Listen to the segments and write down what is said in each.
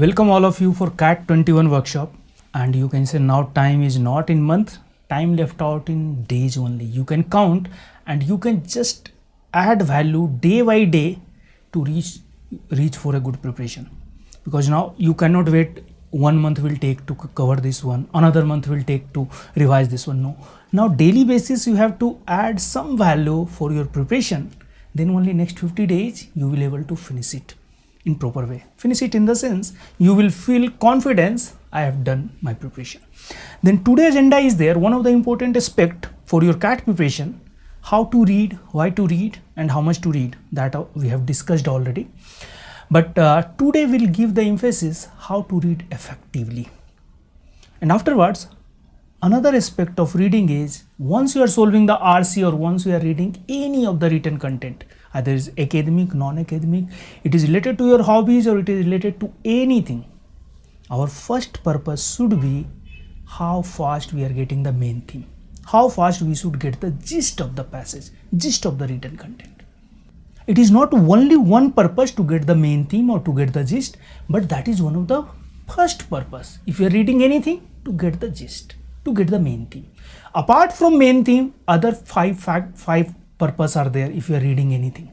Welcome all of you for CAT 21 workshop and you can say now time is not in month time left out in days only you can count and you can just add value day by day to reach reach for a good preparation because now you cannot wait one month will take to cover this one another month will take to revise this one no now daily basis you have to add some value for your preparation then only next 50 days you will able to finish it in proper way finish it in the sense you will feel confidence i have done my preparation then today agenda is there one of the important aspect for your cat preparation how to read why to read and how much to read that uh, we have discussed already but uh, today we'll give the emphasis how to read effectively and afterwards another aspect of reading is once you are solving the rc or once you are reading any of the written content either uh, is academic non-academic it is related to your hobbies or it is related to anything our first purpose should be how fast we are getting the main thing how fast we should get the gist of the passage gist of the written content it is not only one purpose to get the main theme or to get the gist but that is one of the first purpose if you are reading anything to get the gist to get the main theme apart from main theme other five fact five purpose are there if you are reading anything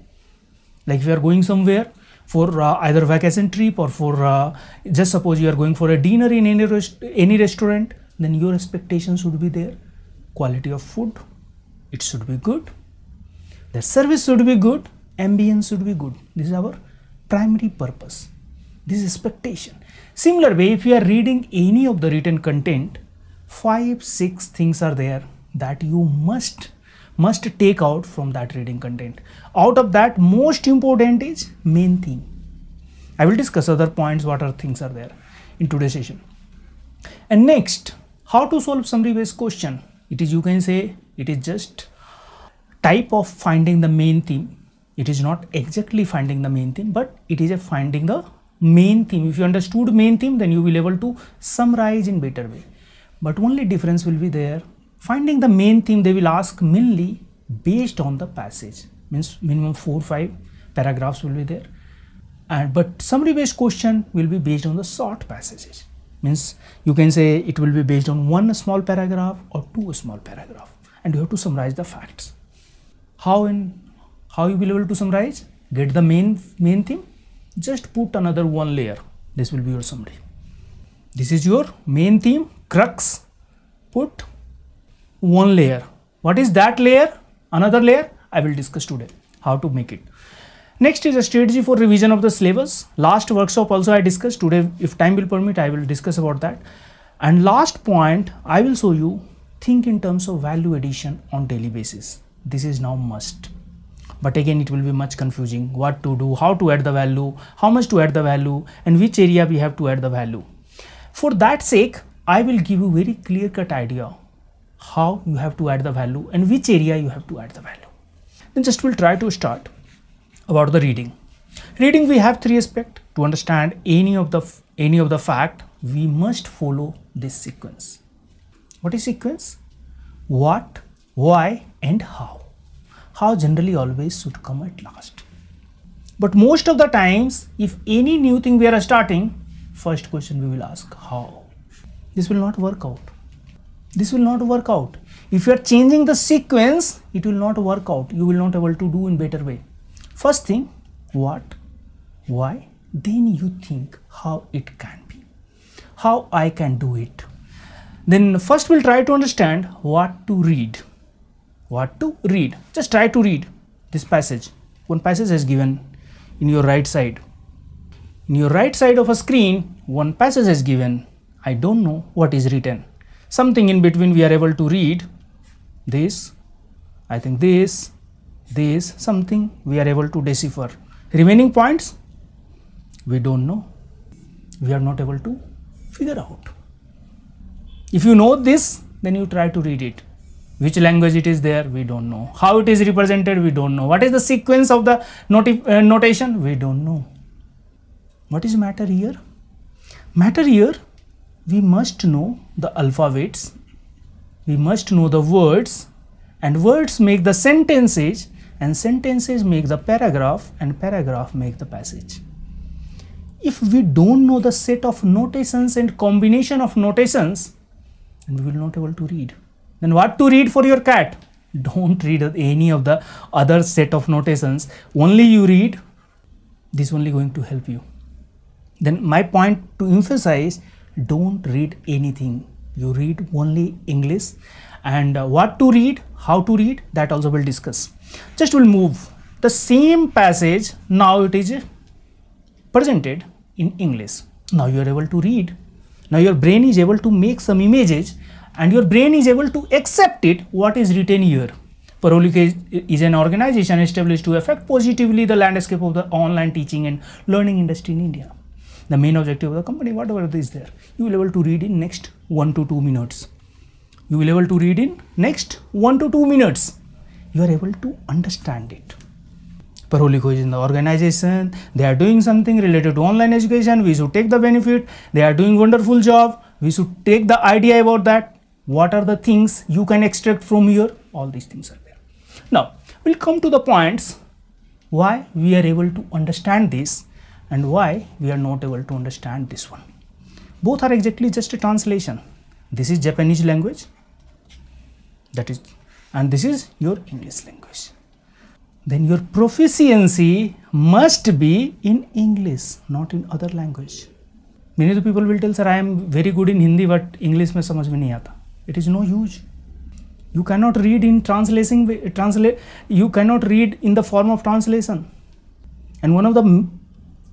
like if you are going somewhere for uh, either vacation trip or for uh, just suppose you are going for a dinner in any rest any restaurant then your expectations should be there quality of food it should be good the service should be good ambience should be good this is our primary purpose this is expectation similar way if you are reading any of the written content five six things are there that you must must take out from that reading content. Out of that, most important is main theme. I will discuss other points, what are things are there in today's session. And next, how to solve summary based question. It is, you can say, it is just type of finding the main theme. It is not exactly finding the main theme, but it is a finding the main theme. If you understood main theme, then you will be able to summarize in better way. But only difference will be there Finding the main theme they will ask mainly based on the passage means minimum four five paragraphs will be there and but summary based question will be based on the short passages means you can say it will be based on one small paragraph or two small paragraph and you have to summarize the facts how in how you will be able to summarize get the main main theme just put another one layer this will be your summary this is your main theme crux put one layer what is that layer another layer i will discuss today how to make it next is a strategy for revision of the syllabus last workshop also i discussed today if time will permit i will discuss about that and last point i will show you think in terms of value addition on daily basis this is now must but again it will be much confusing what to do how to add the value how much to add the value and which area we have to add the value for that sake i will give you very clear cut idea how you have to add the value and which area you have to add the value. Then just we'll try to start about the reading. Reading we have three aspects. To understand any of the any of the fact, we must follow this sequence. What is sequence? What, why and how. How generally always should come at last. But most of the times, if any new thing we are starting, first question we will ask how. This will not work out this will not work out if you are changing the sequence it will not work out you will not able to do in better way first thing what why then you think how it can be how i can do it then first we'll try to understand what to read what to read just try to read this passage one passage is given in your right side in your right side of a screen one passage is given i don't know what is written something in between we are able to read this, I think this, this, something we are able to decipher. Remaining points, we do not know, we are not able to figure out. If you know this, then you try to read it. Which language it is there, we do not know. How it is represented, we do not know. What is the sequence of the uh, notation, we do not know. What is matter here? Matter here we must know the alphabets we must know the words and words make the sentences and sentences make the paragraph and paragraph make the passage if we don't know the set of notations and combination of notations then we will not able to read then what to read for your cat don't read any of the other set of notations only you read this only going to help you then my point to emphasize don't read anything you read only english and uh, what to read how to read that also we'll discuss just we'll move the same passage now it is presented in english now you are able to read now your brain is able to make some images and your brain is able to accept it what is written here Parolica is an organization established to affect positively the landscape of the online teaching and learning industry in India the main objective of the company, whatever it is there. You will able to read in next one to two minutes. You will able to read in next one to two minutes. You are able to understand it. Paroliko is in the organization. They are doing something related to online education. We should take the benefit. They are doing wonderful job. We should take the idea about that. What are the things you can extract from here? All these things are there. Now, we'll come to the points why we are able to understand this and why we are not able to understand this one. Both are exactly just a translation. This is Japanese language that is and this is your English language. Then your proficiency must be in English not in other language. Many of the people will tell sir I am very good in Hindi but English mein samajh mein nahi aata. It is no use you cannot read in translating translate you cannot read in the form of translation and one of the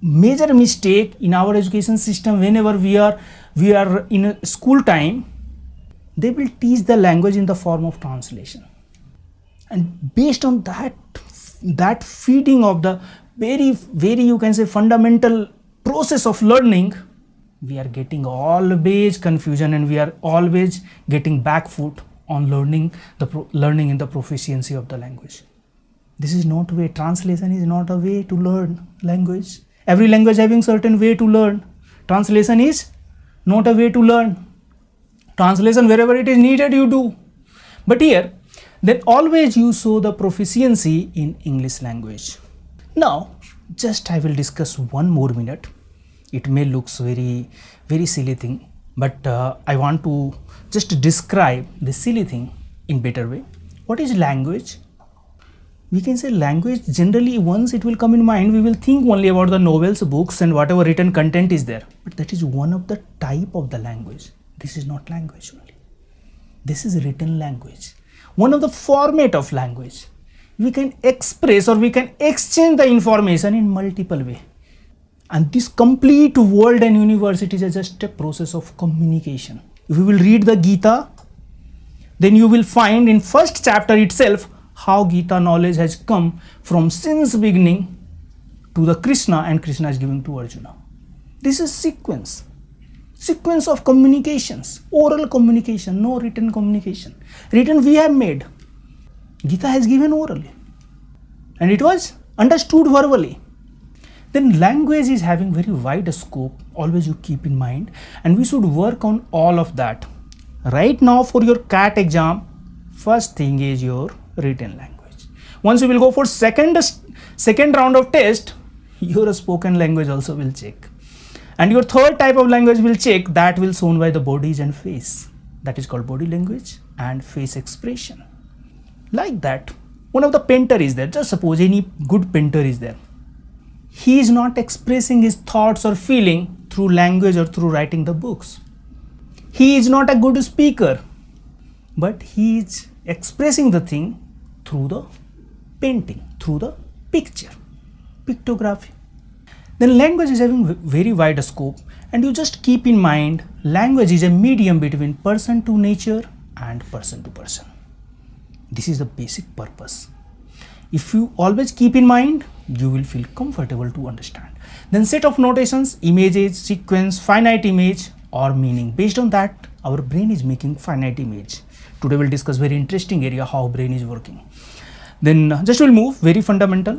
major mistake in our education system whenever we are we are in school time they will teach the language in the form of translation and based on that that feeding of the very very you can say fundamental process of learning we are getting always confusion and we are always getting back foot on learning the learning in the proficiency of the language this is not a way translation is not a way to learn language every language having certain way to learn translation is not a way to learn translation wherever it is needed you do but here then always you show the proficiency in english language now just i will discuss one more minute it may looks very very silly thing but uh, i want to just describe the silly thing in better way what is language we can say language generally once it will come in mind we will think only about the novels books and whatever written content is there but that is one of the type of the language this is not language only this is written language one of the format of language we can express or we can exchange the information in multiple way and this complete world and universe it is just a process of communication if you will read the gita then you will find in first chapter itself how Gita knowledge has come from since beginning to the Krishna and Krishna is given to Arjuna. This is sequence, sequence of communications, oral communication, no written communication. Written we have made, Gita has given orally and it was understood verbally. Then language is having very wide scope, always you keep in mind and we should work on all of that. Right now for your CAT exam, first thing is your written language. Once you will go for second, second round of test, your spoken language also will check. And your third type of language will check that will shown by the bodies and face. That is called body language and face expression. Like that, one of the painter is there. Just suppose any good painter is there. He is not expressing his thoughts or feeling through language or through writing the books. He is not a good speaker, but he is expressing the thing through the painting, through the picture, pictography. Then language is having very wide scope and you just keep in mind language is a medium between person to nature and person to person. This is the basic purpose. If you always keep in mind, you will feel comfortable to understand. Then set of notations, images, sequence, finite image or meaning. Based on that, our brain is making finite image today we'll discuss very interesting area how brain is working then uh, just we'll move very fundamental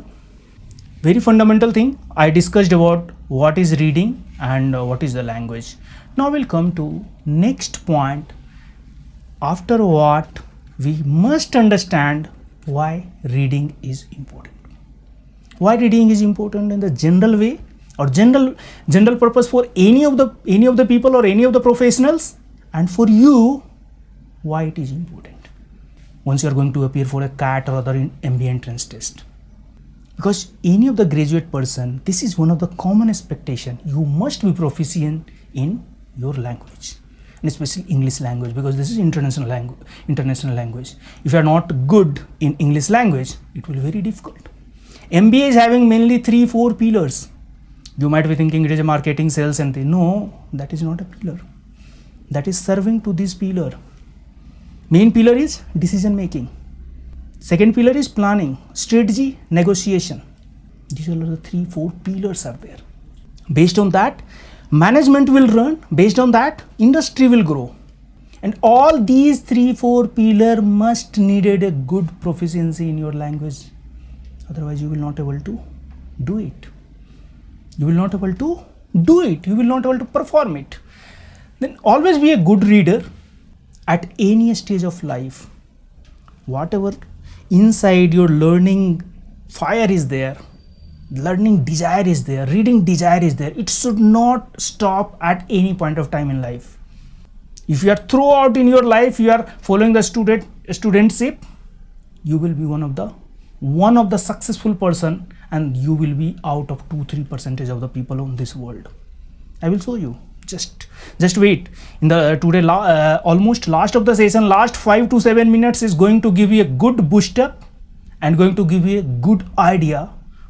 very fundamental thing i discussed about what is reading and uh, what is the language now we'll come to next point after what we must understand why reading is important why reading is important in the general way or general general purpose for any of the any of the people or any of the professionals and for you why it is important once you are going to appear for a CAT or other MBA entrance test. Because any of the graduate person, this is one of the common expectation. You must be proficient in your language and especially English language because this is international language. International language. If you are not good in English language, it will be very difficult. MBA is having mainly three, four pillars. You might be thinking it is a marketing, sales, and thing. No, that is not a pillar. That is serving to this pillar Main pillar is decision making. Second pillar is planning, strategy, negotiation. These are the three, four pillars are there. Based on that, management will run. Based on that, industry will grow. And all these three, four pillar must needed a good proficiency in your language. Otherwise, you will not able to do it. You will not able to do it. You will not able to perform it. Then always be a good reader at any stage of life whatever inside your learning fire is there learning desire is there reading desire is there it should not stop at any point of time in life if you are throughout in your life you are following the student studentship you will be one of the one of the successful person and you will be out of 2 3 percentage of the people on this world i will show you just just wait in the today la uh, almost last of the session last 5 to 7 minutes is going to give you a good boost up and going to give you a good idea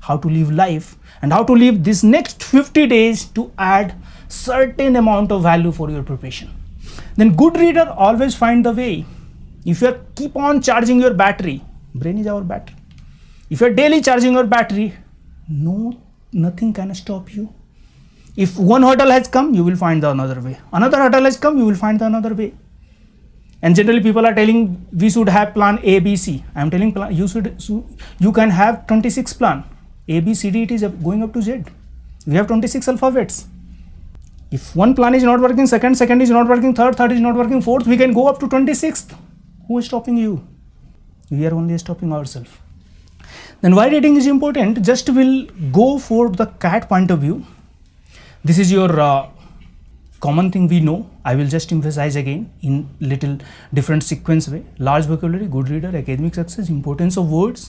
how to live life and how to live this next 50 days to add certain amount of value for your preparation then good reader always find the way if you keep on charging your battery brain is our battery if you're daily charging your battery no nothing can stop you if one hurdle has come, you will find the another way. Another hurdle has come, you will find the another way. And generally people are telling we should have plan A, B, C. I am telling plan, you should, you can have 26 plan. A, B, C, D, it is going up to Z. We have 26 alphabets. If one plan is not working, second, second is not working, third, third is not working, fourth, we can go up to 26th. Who is stopping you? We are only stopping ourselves. Then why rating is important? Just will go for the cat point of view this is your uh, common thing we know i will just emphasize again in little different sequence way large vocabulary good reader academic success importance of words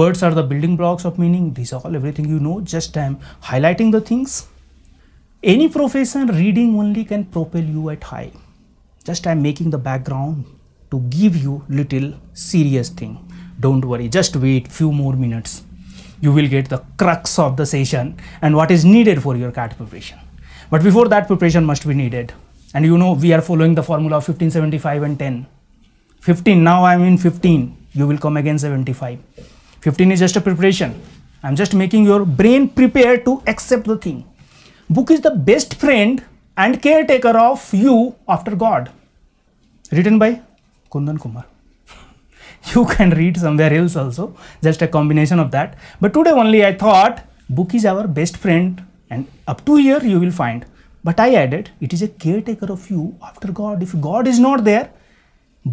words are the building blocks of meaning these are all everything you know just i am highlighting the things any profession reading only can propel you at high just i am making the background to give you little serious thing don't worry just wait few more minutes you will get the crux of the session and what is needed for your CAT preparation. But before that preparation must be needed. And you know, we are following the formula of 1575 and 10. 15, now I'm in 15, you will come again 75. 15 is just a preparation. I'm just making your brain prepare to accept the thing. Book is the best friend and caretaker of you after God. Written by Kundan Kumar you can read somewhere else also just a combination of that but today only i thought book is our best friend and up to here you will find but i added it is a caretaker of you after god if god is not there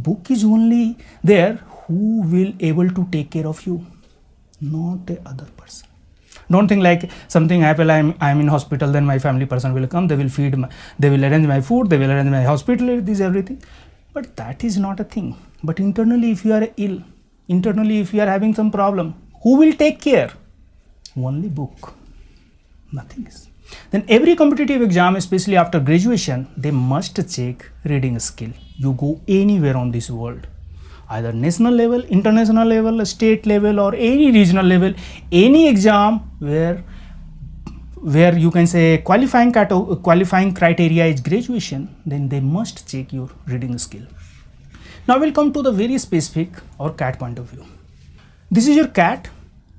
book is only there who will able to take care of you not the other person don't think like something happen i'm i'm in hospital then my family person will come they will feed my, they will arrange my food they will arrange my hospital It is everything but that is not a thing but internally, if you are ill, internally, if you are having some problem, who will take care? Only book. Nothing is. Then every competitive exam, especially after graduation, they must check reading skill. You go anywhere on this world, either national level, international level, state level, or any regional level, any exam where where you can say qualifying, qualifying criteria is graduation, then they must check your reading skill. Now we'll come to the very specific or CAT point of view. This is your CAT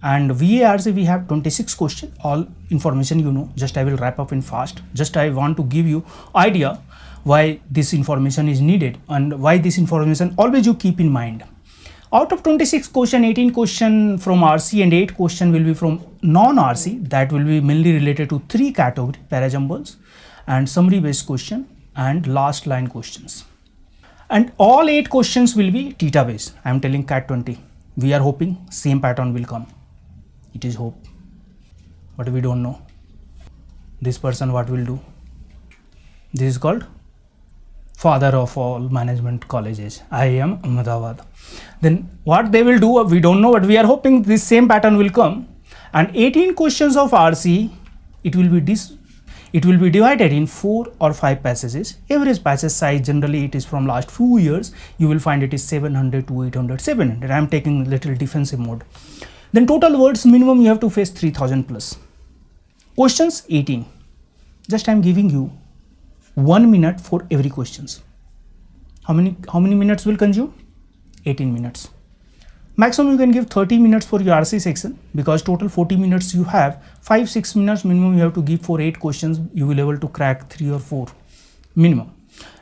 and VARC we have 26 question all information you know just I will wrap up in fast just I want to give you idea why this information is needed and why this information always you keep in mind out of 26 question 18 question from RC and 8 question will be from non-RC that will be mainly related to three category parajumbles and summary based question and last line questions and all eight questions will be theta based. I am telling cat 20. We are hoping same pattern will come. It is hope, but we don't know. This person what will do? This is called father of all management colleges. I am Ahmedabad. Then what they will do, we don't know, but we are hoping this same pattern will come. And 18 questions of RC, it will be this it will be divided in 4 or 5 passages. Average passage size generally it is from last few years you will find it is 700 to 800 700. I am taking little defensive mode. Then total words minimum you have to face 3000 plus. Questions 18. Just I am giving you 1 minute for every questions. How many, how many minutes will consume? 18 minutes. Maximum you can give 30 minutes for your RC section because total 40 minutes you have, 5-6 minutes minimum you have to give for 8 questions, you will able to crack 3 or 4 minimum.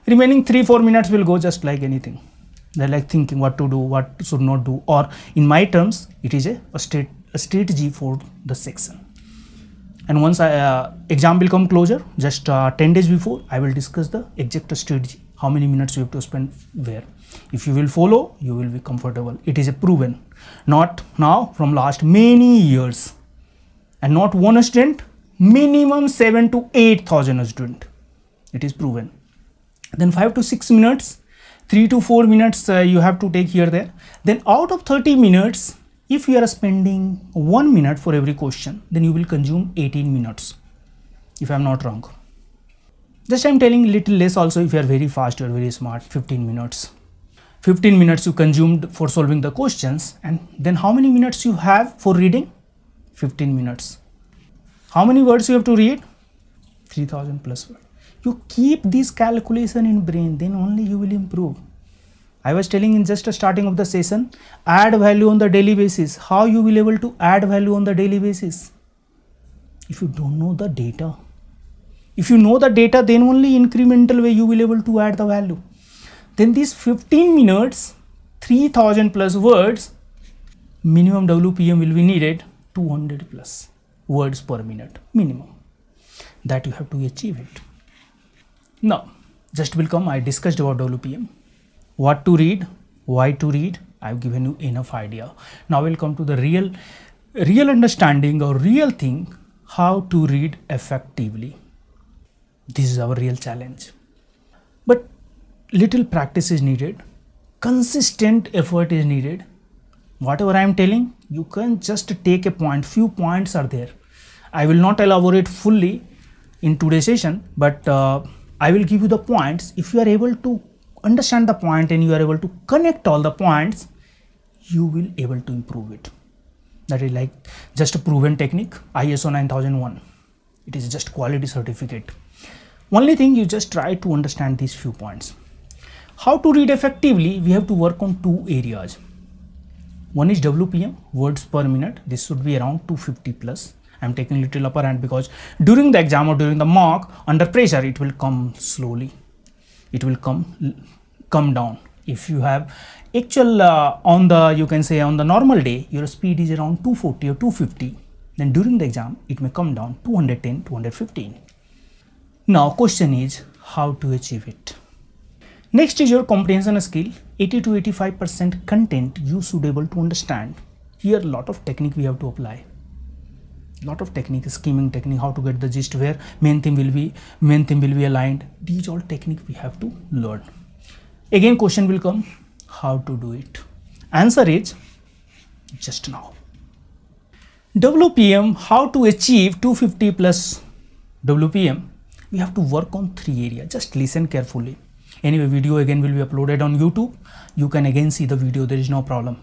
Remaining 3-4 minutes will go just like anything. They're like thinking what to do, what should not do or in my terms, it is a, a, state, a strategy for the section. And once I, uh, exam will come closer, just uh, 10 days before, I will discuss the exact strategy, how many minutes you have to spend where. If you will follow, you will be comfortable. It is a proven, not now from last many years. And not one student, minimum seven to 8,000 student. It is proven. Then five to six minutes, three to four minutes uh, you have to take here there. Then out of 30 minutes, if you are spending one minute for every question, then you will consume 18 minutes, if I'm not wrong. Just I'm telling little less also if you are very fast or very smart, 15 minutes. 15 minutes you consumed for solving the questions and then how many minutes you have for reading 15 minutes how many words you have to read 3000 plus words you keep this calculation in brain then only you will improve i was telling in just starting of the session add value on the daily basis how you will able to add value on the daily basis if you don't know the data if you know the data then only incremental way you will able to add the value then these 15 minutes 3000 plus words minimum wpm will be needed 200 plus words per minute minimum that you have to achieve it now just will come i discussed about wpm what to read why to read i've given you enough idea now we'll come to the real real understanding or real thing how to read effectively this is our real challenge little practice is needed, consistent effort is needed. Whatever I am telling, you can just take a point, few points are there. I will not elaborate fully in today's session, but uh, I will give you the points. If you are able to understand the point and you are able to connect all the points, you will able to improve it. That is like just a proven technique, ISO 9001. It is just quality certificate. Only thing you just try to understand these few points. How to read effectively? We have to work on two areas. One is WPM, words per minute. This should be around 250 plus. I'm taking little upper hand because during the exam or during the mock, under pressure, it will come slowly. It will come, come down. If you have actual uh, on the, you can say on the normal day, your speed is around 240 or 250. Then during the exam, it may come down 210, 215. Now question is how to achieve it. Next is your comprehension skill. 80 to 85% content you should able to understand. Here a lot of technique we have to apply. Lot of technique, scheming technique, how to get the gist where main thing will be main theme will be aligned. These all technique we have to learn. Again question will come, how to do it? Answer is just now. WPM, how to achieve 250 plus WPM? We have to work on three areas. Just listen carefully anyway video again will be uploaded on youtube you can again see the video there is no problem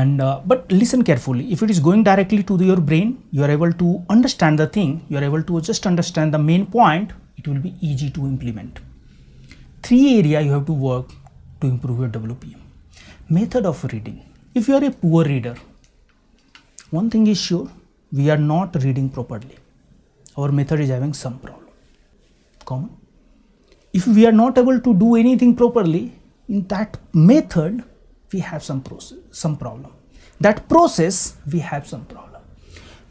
and uh, but listen carefully if it is going directly to the, your brain you are able to understand the thing you are able to just understand the main point it will be easy to implement three area you have to work to improve your wpm method of reading if you are a poor reader one thing is sure we are not reading properly our method is having some problem common if we are not able to do anything properly in that method, we have some process, some problem. That process, we have some problem.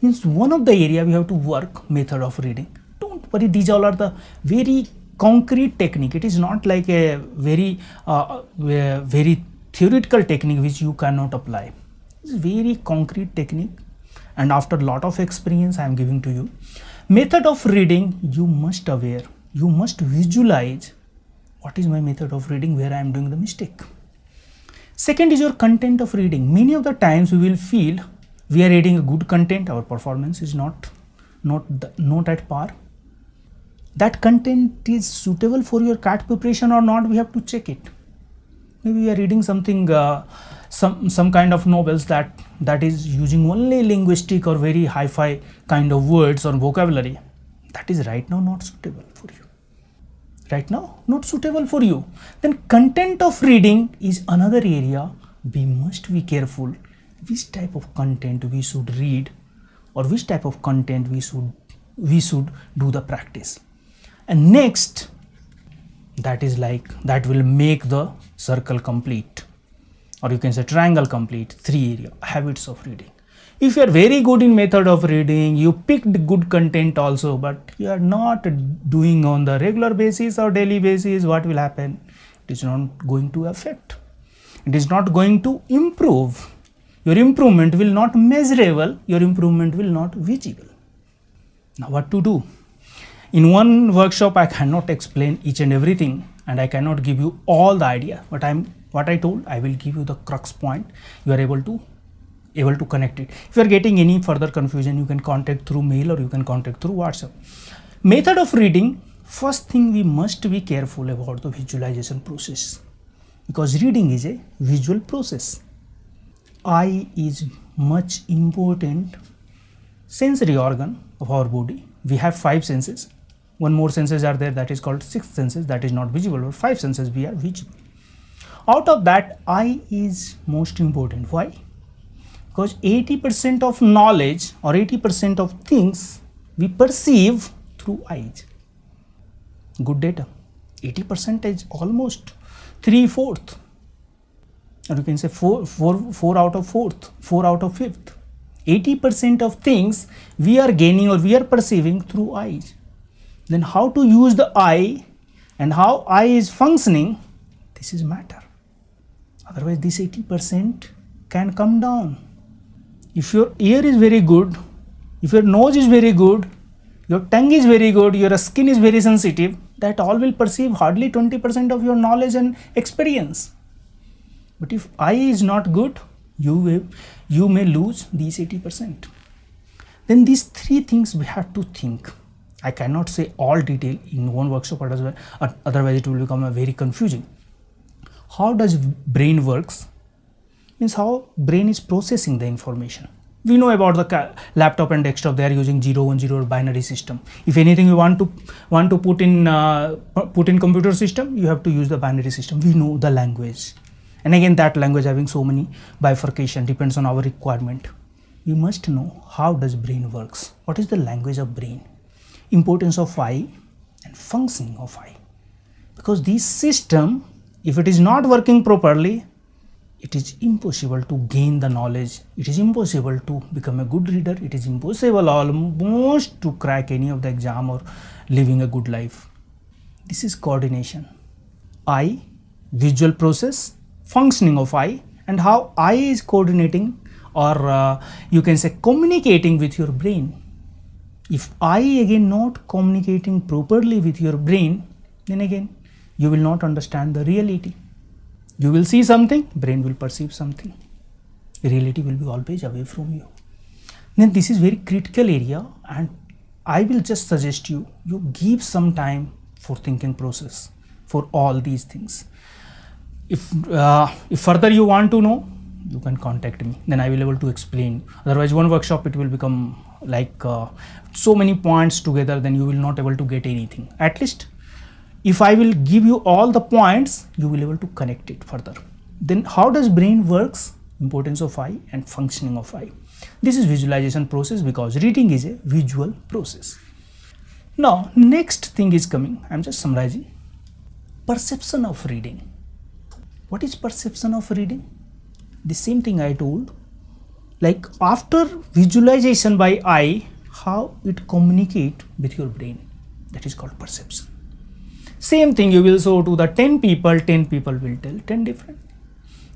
Means one of the area we have to work method of reading. Don't worry, these all are the very concrete technique. It is not like a very, uh, uh very theoretical technique which you cannot apply. It's very concrete technique and after lot of experience I am giving to you. Method of reading, you must aware you must visualize what is my method of reading where I am doing the mistake. Second is your content of reading. Many of the times we will feel we are reading a good content, our performance is not not the, not at par. That content is suitable for your CAT preparation or not, we have to check it. Maybe we are reading something, uh, some some kind of novels that that is using only linguistic or very hi-fi kind of words or vocabulary. That is right now not suitable right now not suitable for you then content of reading is another area we must be careful which type of content we should read or which type of content we should we should do the practice and next that is like that will make the circle complete or you can say triangle complete three area habits of reading if you are very good in method of reading you picked good content also but you are not doing on the regular basis or daily basis what will happen it is not going to affect it is not going to improve your improvement will not measurable your improvement will not visible now what to do in one workshop i cannot explain each and everything and i cannot give you all the idea but i'm what i told i will give you the crux point you are able to able to connect it. If you are getting any further confusion, you can contact through mail or you can contact through WhatsApp. Method of reading, first thing we must be careful about the visualization process because reading is a visual process. Eye is much important sensory organ of our body. We have five senses. One more senses are there that is called sixth senses that is not visible or five senses we are visible. Out of that eye is most important. Why? because 80% of knowledge or 80% of things we perceive through eyes. Good data. 80 percentage almost 3 fourth or you can say 4, four, four out of fourth 4 out of fifth 80 percent of things we are gaining or we are perceiving through eyes then how to use the eye and how eye is functioning this is matter otherwise this 80 percent can come down if your ear is very good if your nose is very good your tongue is very good your skin is very sensitive that all will perceive hardly 20% of your knowledge and experience but if eye is not good you will you may lose these 80% then these three things we have to think i cannot say all detail in one workshop otherwise it will become very confusing how does brain works means how brain is processing the information we know about the laptop and desktop they are using 010 binary system if anything you want to want to put in uh, put in computer system you have to use the binary system we know the language and again that language having so many bifurcation depends on our requirement we must know how does brain works what is the language of brain importance of i and functioning of i because this system if it is not working properly it is impossible to gain the knowledge it is impossible to become a good reader it is impossible almost to crack any of the exam or living a good life this is coordination i visual process functioning of i and how i is coordinating or uh, you can say communicating with your brain if i again not communicating properly with your brain then again you will not understand the reality you will see something, brain will perceive something. Reality will be always away from you. Then this is very critical area and I will just suggest you, you give some time for thinking process for all these things. If, uh, if further you want to know, you can contact me then i will able to explain otherwise one workshop it will become like uh, so many points together then you will not able to get anything at least if I will give you all the points, you will able to connect it further. Then how does brain works? Importance of I and functioning of I. This is visualization process because reading is a visual process. Now, next thing is coming. I'm just summarizing. Perception of reading. What is perception of reading? The same thing I told. Like after visualization by I, how it communicate with your brain. That is called perception. Same thing you will show to the 10 people, 10 people will tell 10 different,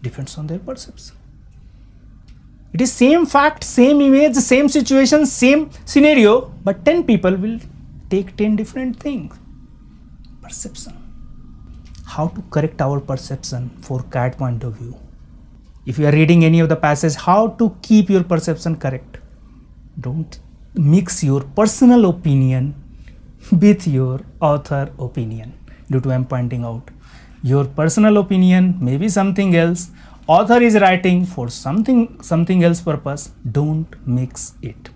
depends on their perception. It is same fact, same image, same situation, same scenario, but 10 people will take 10 different things. Perception. How to correct our perception for cat point of view. If you are reading any of the passage, how to keep your perception correct. Don't mix your personal opinion with your author opinion due to I'm pointing out. Your personal opinion may be something else. Author is writing for something, something else purpose. Don't mix it.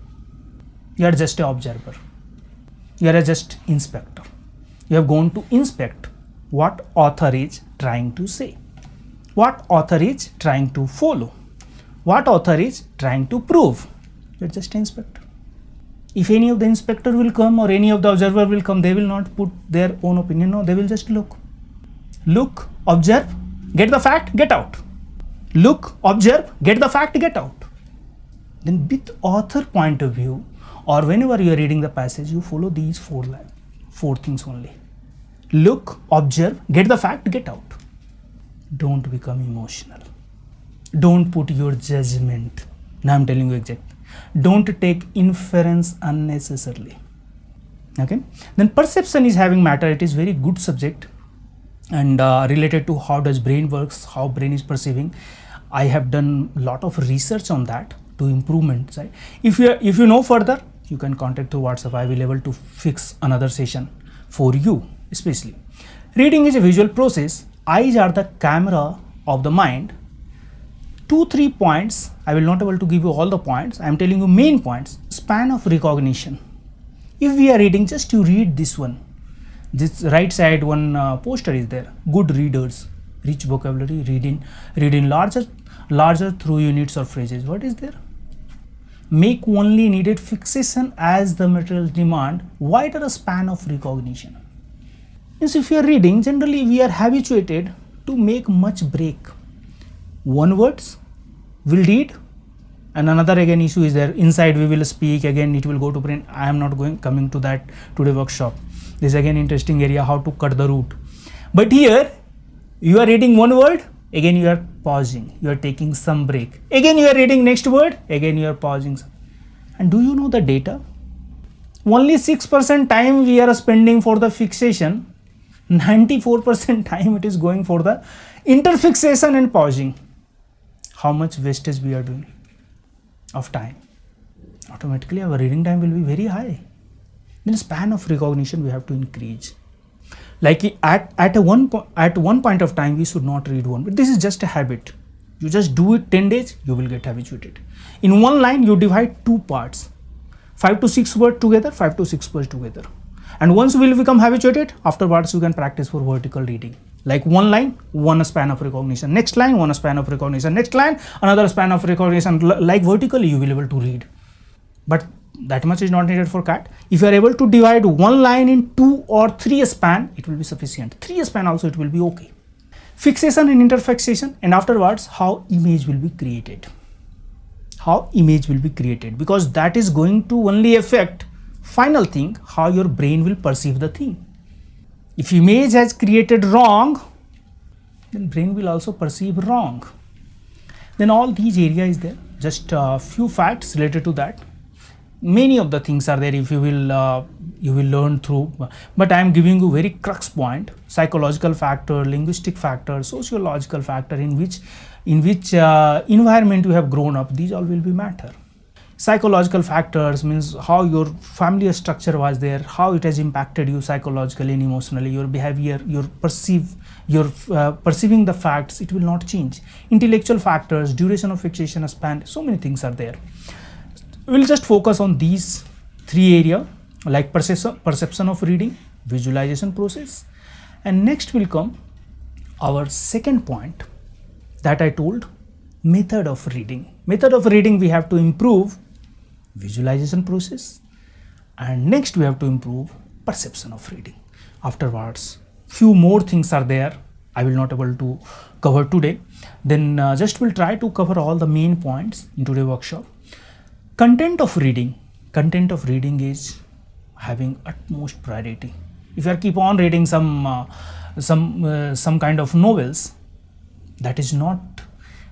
You are just an observer. You are just inspector. You have gone to inspect what author is trying to say. What author is trying to follow. What author is trying to prove. You are just inspector if any of the inspector will come or any of the observer will come they will not put their own opinion no they will just look look observe get the fact get out look observe get the fact get out then with author point of view or whenever you are reading the passage you follow these four lines, four things only look observe get the fact get out don't become emotional don't put your judgment now i'm telling you exactly don't take inference unnecessarily okay then perception is having matter it is very good subject and uh, related to how does brain works how brain is perceiving i have done lot of research on that to improvement right if you if you know further you can contact through whatsapp i will able to fix another session for you especially reading is a visual process eyes are the camera of the mind two three points I will not able to give you all the points I am telling you main points span of recognition if we are reading just you read this one this right side one uh, poster is there good readers rich vocabulary reading, reading larger larger through units or phrases what is there make only needed fixation as the material demand wider span of recognition means if you are reading generally we are habituated to make much break one words will read and another again issue is there inside we will speak again it will go to print i am not going coming to that today workshop this is again interesting area how to cut the root but here you are reading one word again you are pausing you are taking some break again you are reading next word again you are pausing and do you know the data only 6% time we are spending for the fixation 94% time it is going for the interfixation and pausing how much wastage we are doing of time automatically our reading time will be very high then span of recognition we have to increase like at, at a one at one point of time we should not read one but this is just a habit you just do it 10 days you will get habituated in one line you divide two parts five to six words together five to six words together and once you will become habituated afterwards you can practice for vertical reading like one line one span of recognition next line one span of recognition next line another span of recognition like vertically you will be able to read but that much is not needed for cat if you are able to divide one line in two or three span it will be sufficient three span also it will be okay fixation and interfixation and afterwards how image will be created how image will be created because that is going to only affect final thing how your brain will perceive the thing if image has created wrong, then brain will also perceive wrong. Then all these area is there. Just a few facts related to that. Many of the things are there if you will uh, you will learn through. But I am giving you very crux point: psychological factor, linguistic factor, sociological factor in which in which uh, environment you have grown up. These all will be matter psychological factors means how your family structure was there how it has impacted you psychologically and emotionally your behavior your perceive your uh, perceiving the facts it will not change intellectual factors duration of fixation span so many things are there we'll just focus on these three area like perception perception of reading visualization process and next will come our second point that i told method of reading method of reading we have to improve visualization process and next we have to improve perception of reading afterwards few more things are there i will not able to cover today then uh, just will try to cover all the main points in today workshop content of reading content of reading is having utmost priority if you are keep on reading some uh, some uh, some kind of novels that is not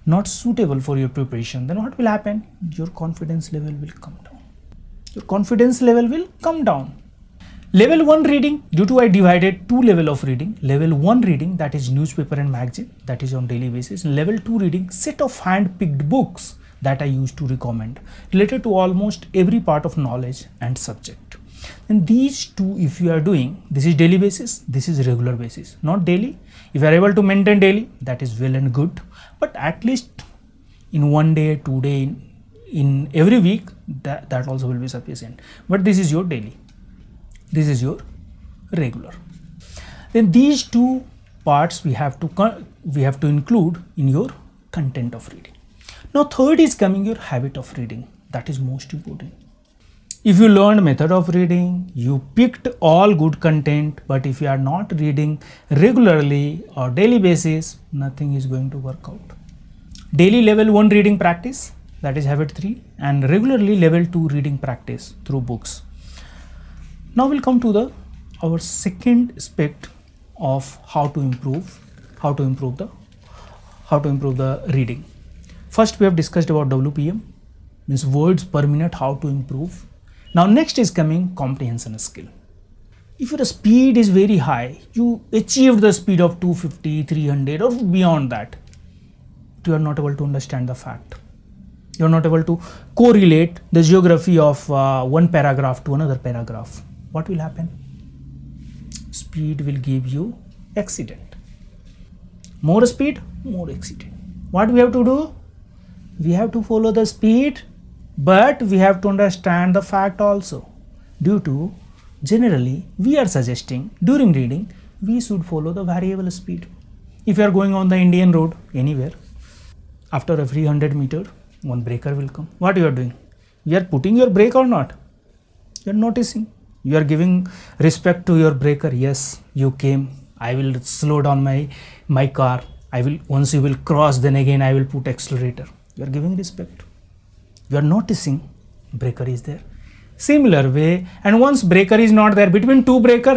not suitable for your preparation then what will happen your confidence level will come down your confidence level will come down level 1 reading due to i divided two level of reading level 1 reading that is newspaper and magazine that is on daily basis level 2 reading set of hand picked books that i used to recommend related to almost every part of knowledge and subject and these two if you are doing this is daily basis this is regular basis not daily if you are able to maintain daily that is well and good but at least in one day two day in, in every week that, that also will be sufficient but this is your daily this is your regular then these two parts we have to we have to include in your content of reading now third is coming your habit of reading that is most important if you learned method of reading, you picked all good content, but if you are not reading regularly or daily basis, nothing is going to work out. Daily level 1 reading practice, that is habit 3, and regularly level 2 reading practice through books. Now we'll come to the our second aspect of how to improve, how to improve the how to improve the reading. First, we have discussed about WPM, means words per minute, how to improve now next is coming comprehension skill. If your speed is very high, you achieved the speed of 250, 300 or beyond that, you are not able to understand the fact. You are not able to correlate the geography of uh, one paragraph to another paragraph. What will happen? Speed will give you accident. More speed, more accident. What we have to do? We have to follow the speed but we have to understand the fact also. Due to generally we are suggesting during reading we should follow the variable speed. If you are going on the Indian road anywhere, after every 100 meter, one breaker will come. What you are doing? You are putting your brake or not? You are noticing. You are giving respect to your breaker. Yes, you came. I will slow down my my car. I will once you will cross, then again I will put accelerator. You are giving respect you are noticing breaker is there. Similar way and once breaker is not there between two breaker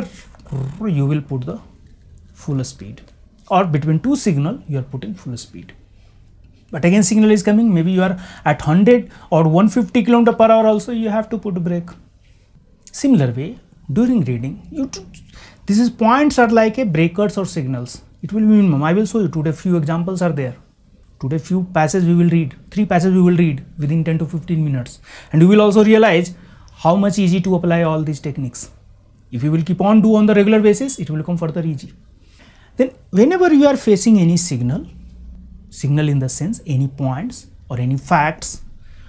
you will put the full speed or between two signal you are putting full speed. But again signal is coming maybe you are at 100 or 150 km per hour also you have to put brake. Similar way during reading you this is points are like a breakers or signals it will be minimum I will show you today few examples are there today few passages we will read three passages we will read within 10 to 15 minutes and you will also realize how much easy to apply all these techniques if you will keep on do on the regular basis it will become further easy then whenever you are facing any signal signal in the sense any points or any facts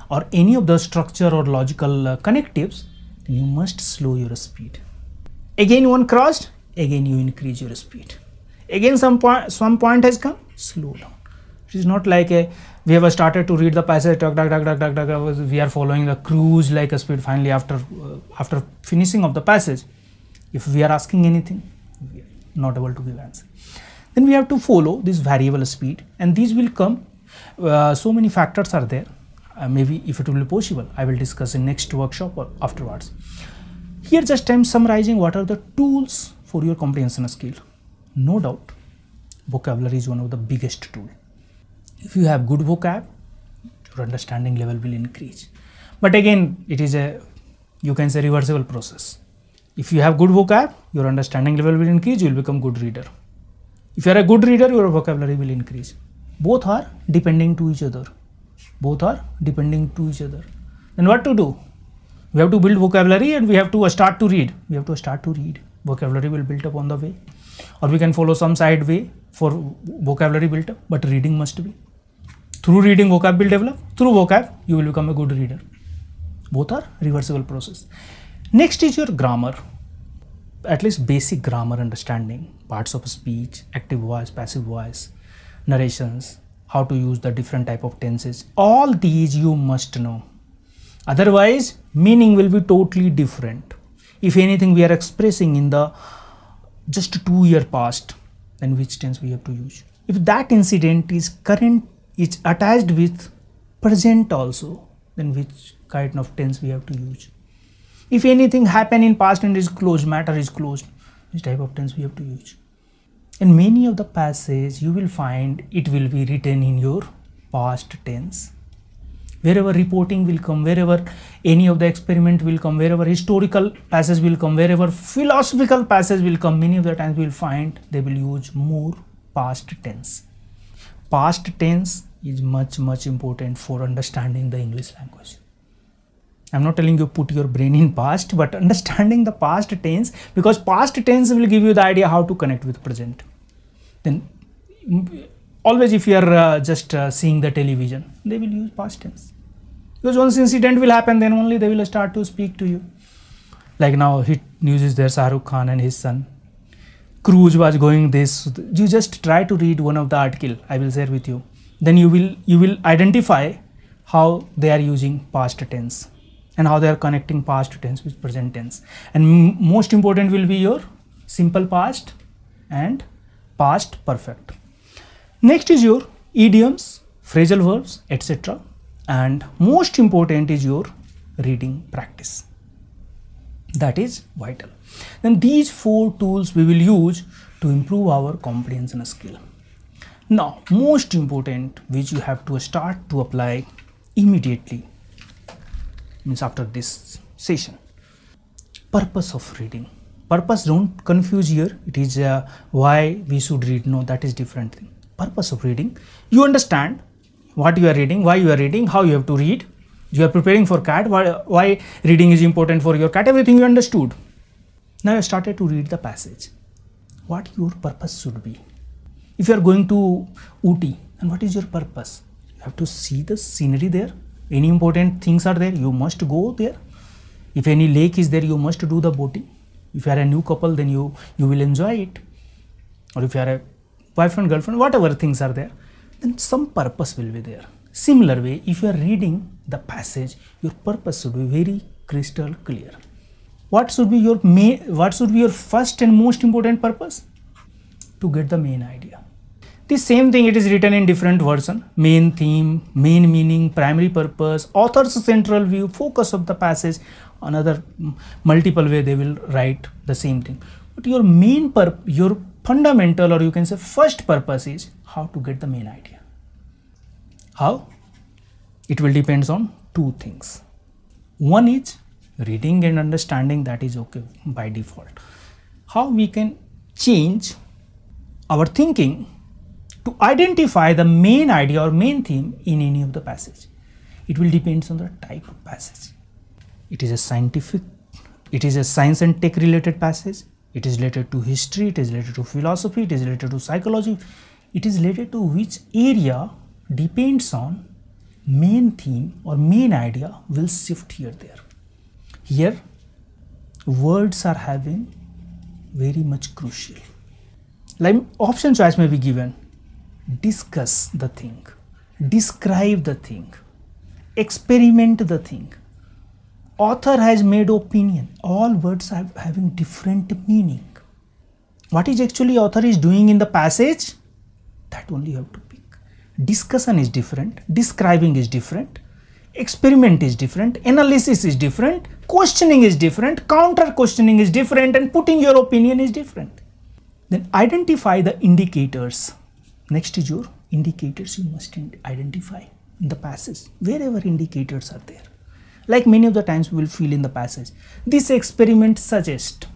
or any of the structure or logical uh, connectives then you must slow your speed again one crossed again you increase your speed again some point some point has come slow down it is not like a we have started to read the passage. Duck, duck, duck, duck, duck, duck, we are following the cruise like a speed. Finally, after uh, after finishing of the passage, if we are asking anything, we are not able to give answer. Then we have to follow this variable speed, and these will come. Uh, so many factors are there. Uh, maybe if it will be possible, I will discuss in next workshop or afterwards. Here, just I am summarizing what are the tools for your comprehension skill. No doubt, vocabulary is one of the biggest tool if you have good vocab, your understanding level will increase. But again, it is a, you can say reversible process. If you have good vocab, your understanding level will increase, you will become good reader. If you are a good reader, your vocabulary will increase. Both are depending to each other. Both are depending to each other. Then what to do? We have to build vocabulary and we have to uh, start to read. We have to start to read. Vocabulary will build up on the way. Or we can follow some side way for vocabulary built up, but reading must be. Through reading vocab will develop, through vocab you will become a good reader. Both are reversible process. Next is your grammar, at least basic grammar understanding, parts of speech, active voice, passive voice, narrations, how to use the different type of tenses, all these you must know. Otherwise, meaning will be totally different. If anything we are expressing in the just two year past, then which tense we have to use. If that incident is current is attached with present also then which kind of tense we have to use if anything happen in past and is closed matter is closed which type of tense we have to use in many of the passages you will find it will be written in your past tense wherever reporting will come wherever any of the experiment will come wherever historical passage will come wherever philosophical passage will come many of the times we will find they will use more past tense past tense is much much important for understanding the english language i'm not telling you put your brain in past but understanding the past tense because past tense will give you the idea how to connect with present then always if you are uh, just uh, seeing the television they will use past tense because once incident will happen then only they will start to speak to you like now he uses their Shahrukh Khan and his son cruise was going this you just try to read one of the article i will share with you then you will you will identify how they are using past tense and how they are connecting past tense with present tense and most important will be your simple past and past perfect next is your idioms phrasal verbs etc and most important is your reading practice that is vital then these four tools we will use to improve our comprehension skill. Now, most important which you have to start to apply immediately means after this session. Purpose of reading. Purpose don't confuse here. It is uh, why we should read. No, that is different thing. Purpose of reading. You understand what you are reading, why you are reading, how you have to read. You are preparing for CAT. Why, why reading is important for your CAT. Everything you understood. Now I started to read the passage. What your purpose should be. If you are going to Uti, and what is your purpose? You have to see the scenery there. Any important things are there, you must go there. If any lake is there, you must do the boating. If you are a new couple, then you, you will enjoy it. Or if you are a boyfriend, girlfriend, whatever things are there, then some purpose will be there. Similar way, if you are reading the passage, your purpose should be very crystal clear what should be your main what should be your first and most important purpose to get the main idea the same thing it is written in different version main theme main meaning primary purpose author's central view focus of the passage another multiple way they will write the same thing but your main purpose your fundamental or you can say first purpose is how to get the main idea how it will depends on two things one is reading and understanding that is okay by default how we can change our thinking to identify the main idea or main theme in any of the passage it will depends on the type of passage it is a scientific it is a science and tech related passage it is related to history it is related to philosophy it is related to psychology it is related to which area depends on main theme or main idea will shift here there here, words are having very much crucial. Like option choice may be given. Discuss the thing, describe the thing, experiment the thing. Author has made opinion. All words are having different meaning. What is actually author is doing in the passage? That only you have to pick. Discussion is different, describing is different, experiment is different, analysis is different, questioning is different, counter questioning is different and putting your opinion is different. Then identify the indicators. Next is your indicators you must identify in the passage, wherever indicators are there. Like many of the times we will feel in the passage, this experiment suggests.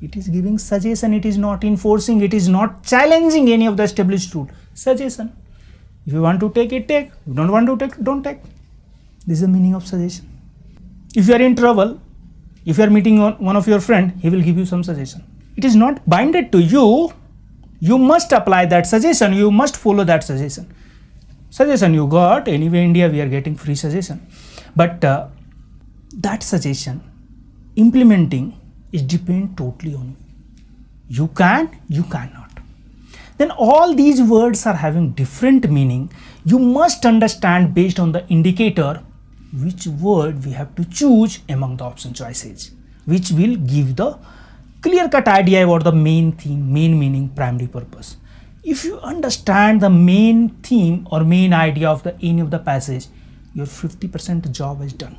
It is giving suggestion, it is not enforcing, it is not challenging any of the established rule. Suggestion. If you want to take it, take. You don't want to take, don't take. This is the meaning of suggestion. If you are in trouble, if you are meeting one of your friend, he will give you some suggestion. It is not binded to you. You must apply that suggestion. You must follow that suggestion. Suggestion you got anyway. India we are getting free suggestion, but uh, that suggestion implementing is depend totally on you. You can, you cannot then all these words are having different meaning. You must understand based on the indicator which word we have to choose among the option choices which will give the clear cut idea about the main theme, main meaning, primary purpose. If you understand the main theme or main idea of the any of the passage, your 50% job is done.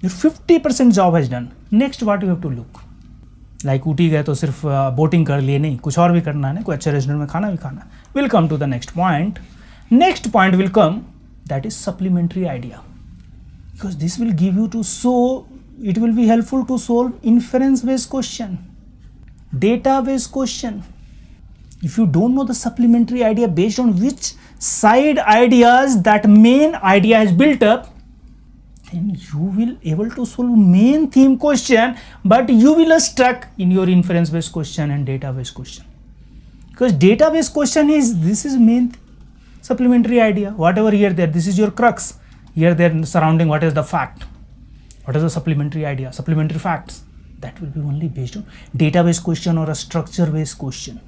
Your 50% job is done. Next what you have to look. Like Ooty गए तो सिर्फ boating कर लिए नहीं कुछ और भी करना है कोई अच्छे रेस्टोरेंट में खाना भी खाना will come to the next point next point will come that is supplementary idea because this will give you to so it will be helpful to solve inference based question data based question if you don't know the supplementary idea based on which side ideas that main idea is built up then you will able to solve main theme question but you will stuck in your inference based question and data based question because data based question is this is main supplementary idea whatever here there this is your crux here they are surrounding what is the fact what is the supplementary idea supplementary facts that will be only based on database question or a structure based question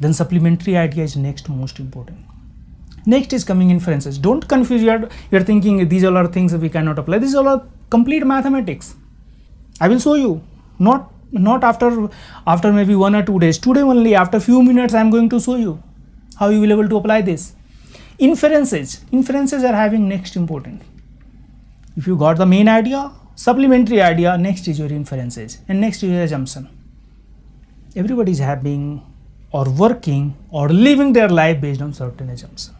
then supplementary idea is next most important next is coming inferences don't confuse your you're thinking these all are things we cannot apply these all are complete mathematics i will show you not not after after maybe one or two days today only after few minutes i'm going to show you how you will able to apply this Inferences. Inferences are having next important. If you got the main idea, supplementary idea, next is your inferences and next is your assumption. Everybody is having or working or living their life based on certain assumption.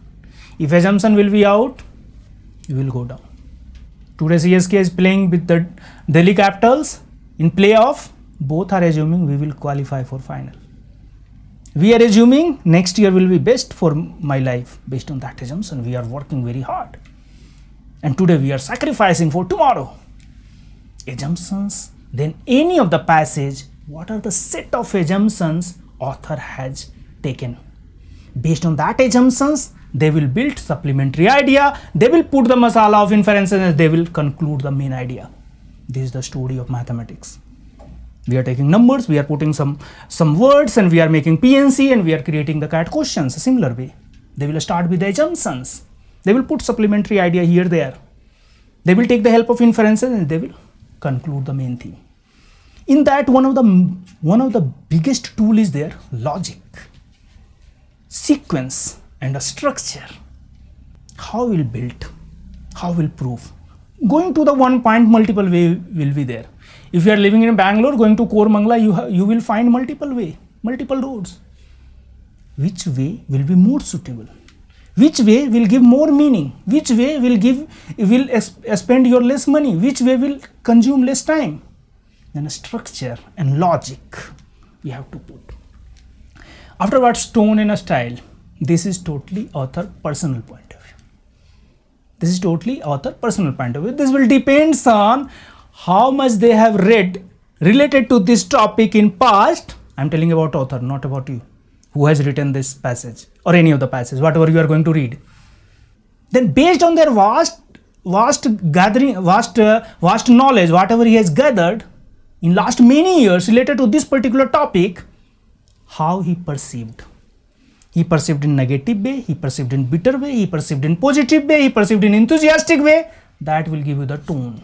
If assumption will be out, you will go down. Today CSK is playing with the Delhi Capitals in playoff. Both are assuming we will qualify for final we are assuming next year will be best for my life based on that assumption we are working very hard and today we are sacrificing for tomorrow assumptions then any of the passage what are the set of assumptions author has taken based on that assumptions they will build supplementary idea they will put the masala of inferences and they will conclude the main idea this is the story of mathematics we are taking numbers we are putting some some words and we are making pnc and we are creating the cat questions a similar way they will start with the assumptions they will put supplementary idea here there they will take the help of inferences and they will conclude the main thing in that one of the one of the biggest tool is their logic sequence and a structure how will build how will prove going to the one point multiple way will be there if you are living in Bangalore, going to Kormangla, you, you will find multiple way, multiple roads. Which way will be more suitable? Which way will give more meaning? Which way will give will spend your less money? Which way will consume less time? Then structure and logic we have to put. Afterwards, tone and style. This is totally author personal point of view. This is totally author personal point of view. This will depends on how much they have read related to this topic in past i'm telling about author not about you who has written this passage or any of the passages whatever you are going to read then based on their vast vast gathering vast uh, vast knowledge whatever he has gathered in last many years related to this particular topic how he perceived he perceived in negative way he perceived in bitter way he perceived in positive way he perceived in enthusiastic way that will give you the tone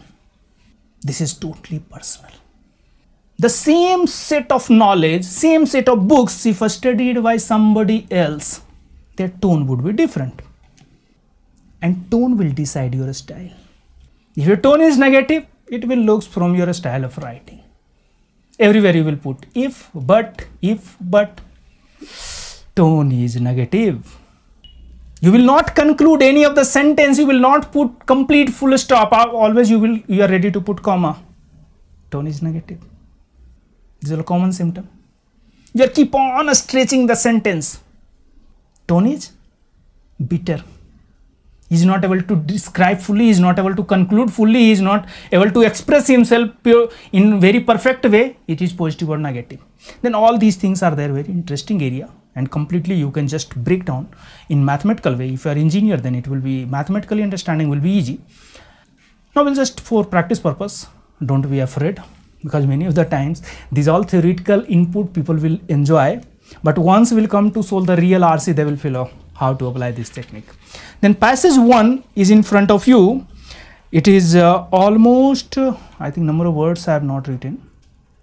this is totally personal. The same set of knowledge, same set of books, if studied by somebody else, their tone would be different. And tone will decide your style. If your tone is negative, it will look from your style of writing. Everywhere you will put if, but, if, but. Tone is negative you will not conclude any of the sentence you will not put complete full stop always you will you are ready to put comma tone is negative this is a common symptom you keep on stretching the sentence tone is bitter he is not able to describe fully he is not able to conclude fully he is not able to express himself in very perfect way it is positive or negative then all these things are there very interesting area and completely you can just break down in mathematical way if you are engineer then it will be mathematically understanding will be easy now we'll just for practice purpose don't be afraid because many of the times these all theoretical input people will enjoy but once we'll come to solve the real rc they will feel how to apply this technique then passage one is in front of you it is uh, almost uh, i think number of words i have not written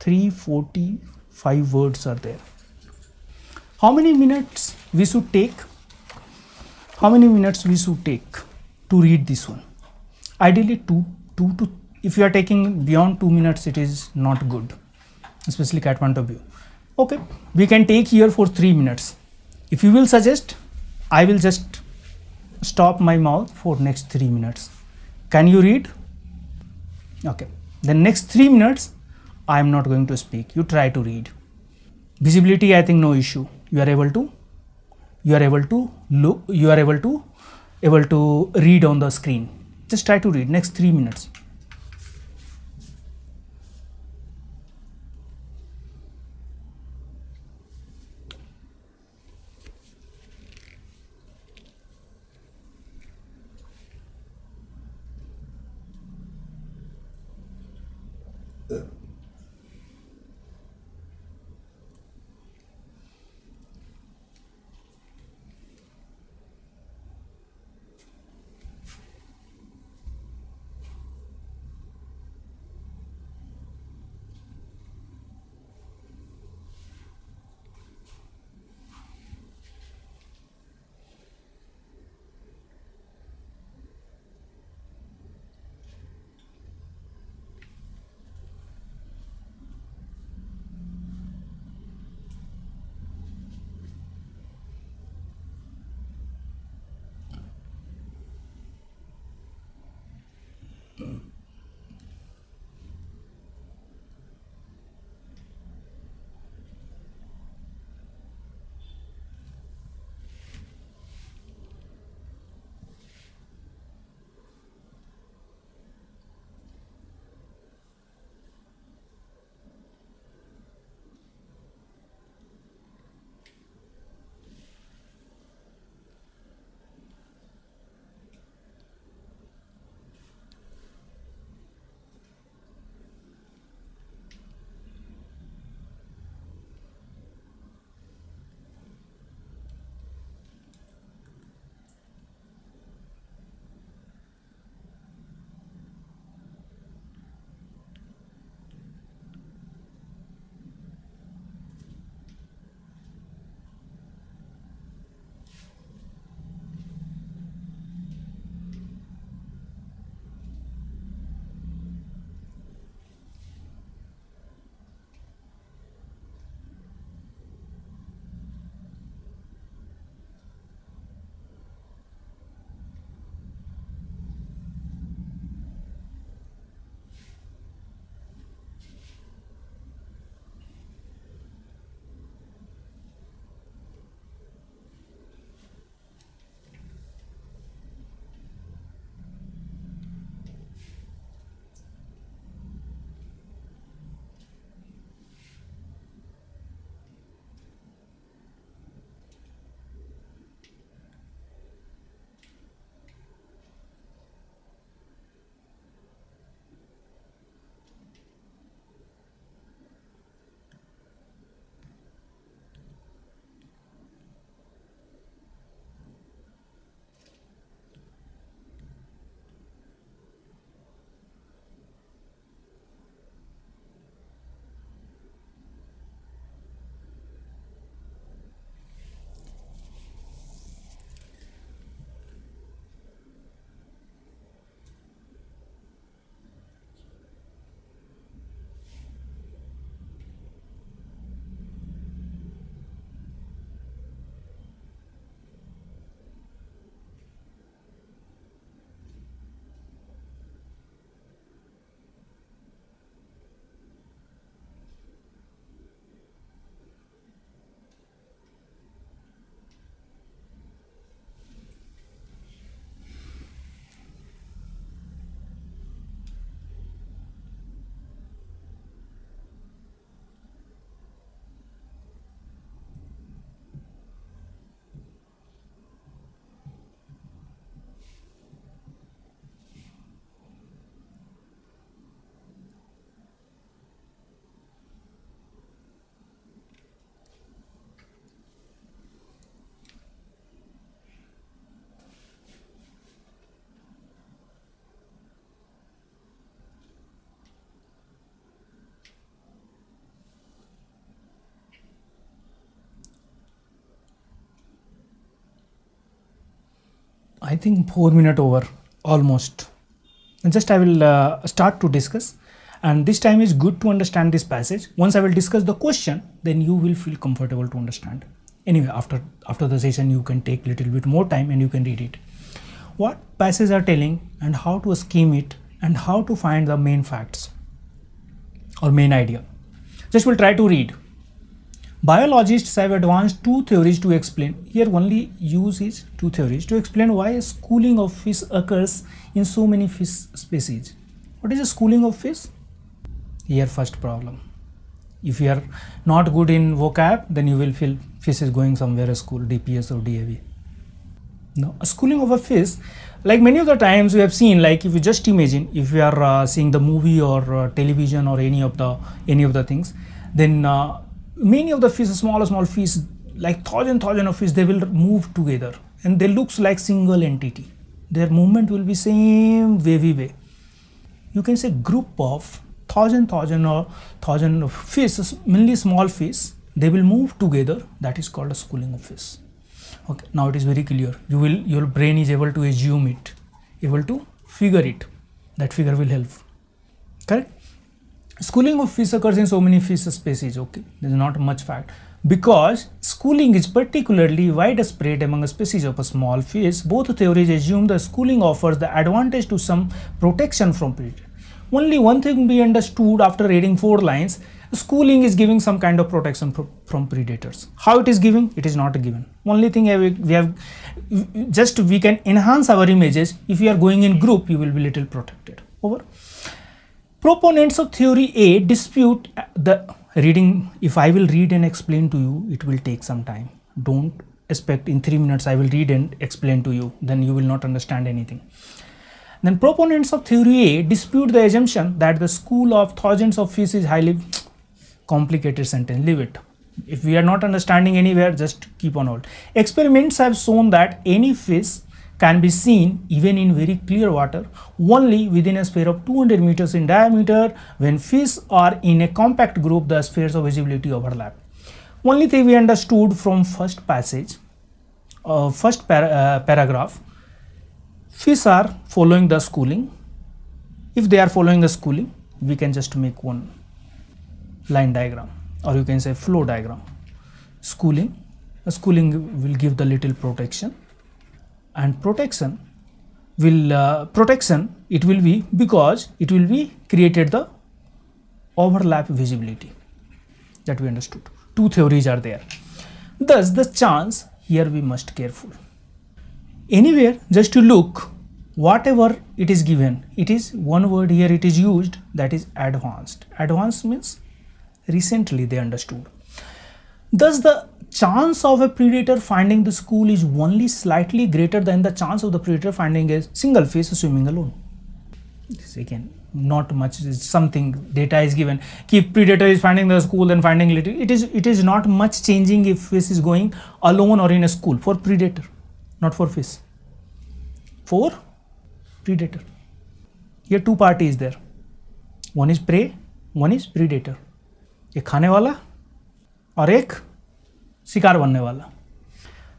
345 words are there how many minutes we should take how many minutes we should take to read this one ideally 2 2 to if you are taking beyond 2 minutes it is not good especially cat point of view okay we can take here for 3 minutes if you will suggest i will just stop my mouth for next 3 minutes can you read okay The next 3 minutes i am not going to speak you try to read visibility i think no issue you are able to you are able to look you are able to able to read on the screen just try to read next three minutes I think 4 minute over almost. And just I will uh, start to discuss and this time is good to understand this passage. Once I will discuss the question then you will feel comfortable to understand. Anyway after, after the session you can take little bit more time and you can read it. What passages are telling and how to scheme it and how to find the main facts or main idea. Just we'll try to read Biologists have advanced two theories to explain. Here only use is two theories to explain why schooling of fish occurs in so many fish species. What is a schooling of fish? Here first problem. If you are not good in vocab, then you will feel fish is going somewhere a school, DPS or DAV. Now, a schooling of a fish, like many of the times we have seen, like if you just imagine, if you are uh, seeing the movie or uh, television or any of the any of the things, then uh, many of the fish, small, small fish, like thousand, thousand of fish, they will move together and they looks like single entity. Their movement will be same wavy way. You can say group of thousand, thousand or thousand of fish, mainly small fish, they will move together. That is called a schooling of fish. Okay, now it is very clear. You will, your brain is able to assume it, able to figure it. That figure will help. Correct? schooling of fish occurs in so many fish species okay there's not much fact because schooling is particularly widespread among species of small fish both theories assume the schooling offers the advantage to some protection from predator only one thing we understood after reading four lines schooling is giving some kind of protection pro from predators how it is giving it is not given only thing we have just we can enhance our images if you are going in group you will be little protected over Proponents of theory A dispute the reading. If I will read and explain to you, it will take some time. Don't expect in three minutes I will read and explain to you, then you will not understand anything. Then proponents of theory A dispute the assumption that the school of thousands of fish is highly complicated sentence. Leave it. If we are not understanding anywhere, just keep on hold. Experiments have shown that any fish can be seen even in very clear water only within a sphere of 200 meters in diameter when fish are in a compact group the spheres of visibility overlap only thing we understood from first passage uh, first par uh, paragraph fish are following the schooling if they are following the schooling we can just make one line diagram or you can say flow diagram schooling a schooling will give the little protection and protection will uh, protection it will be because it will be created the overlap visibility that we understood two theories are there thus the chance here we must careful anywhere just to look whatever it is given it is one word here it is used that is advanced advanced means recently they understood Thus, the chance of a predator finding the school is only slightly greater than the chance of the predator finding a single fish swimming alone. This again, not much it's something data is given if predator is finding the school and finding it is it is not much changing if fish is going alone or in a school for predator not for fish for predator here two parties there one is prey one is predator A khane wala और एक शिकार बनने वाला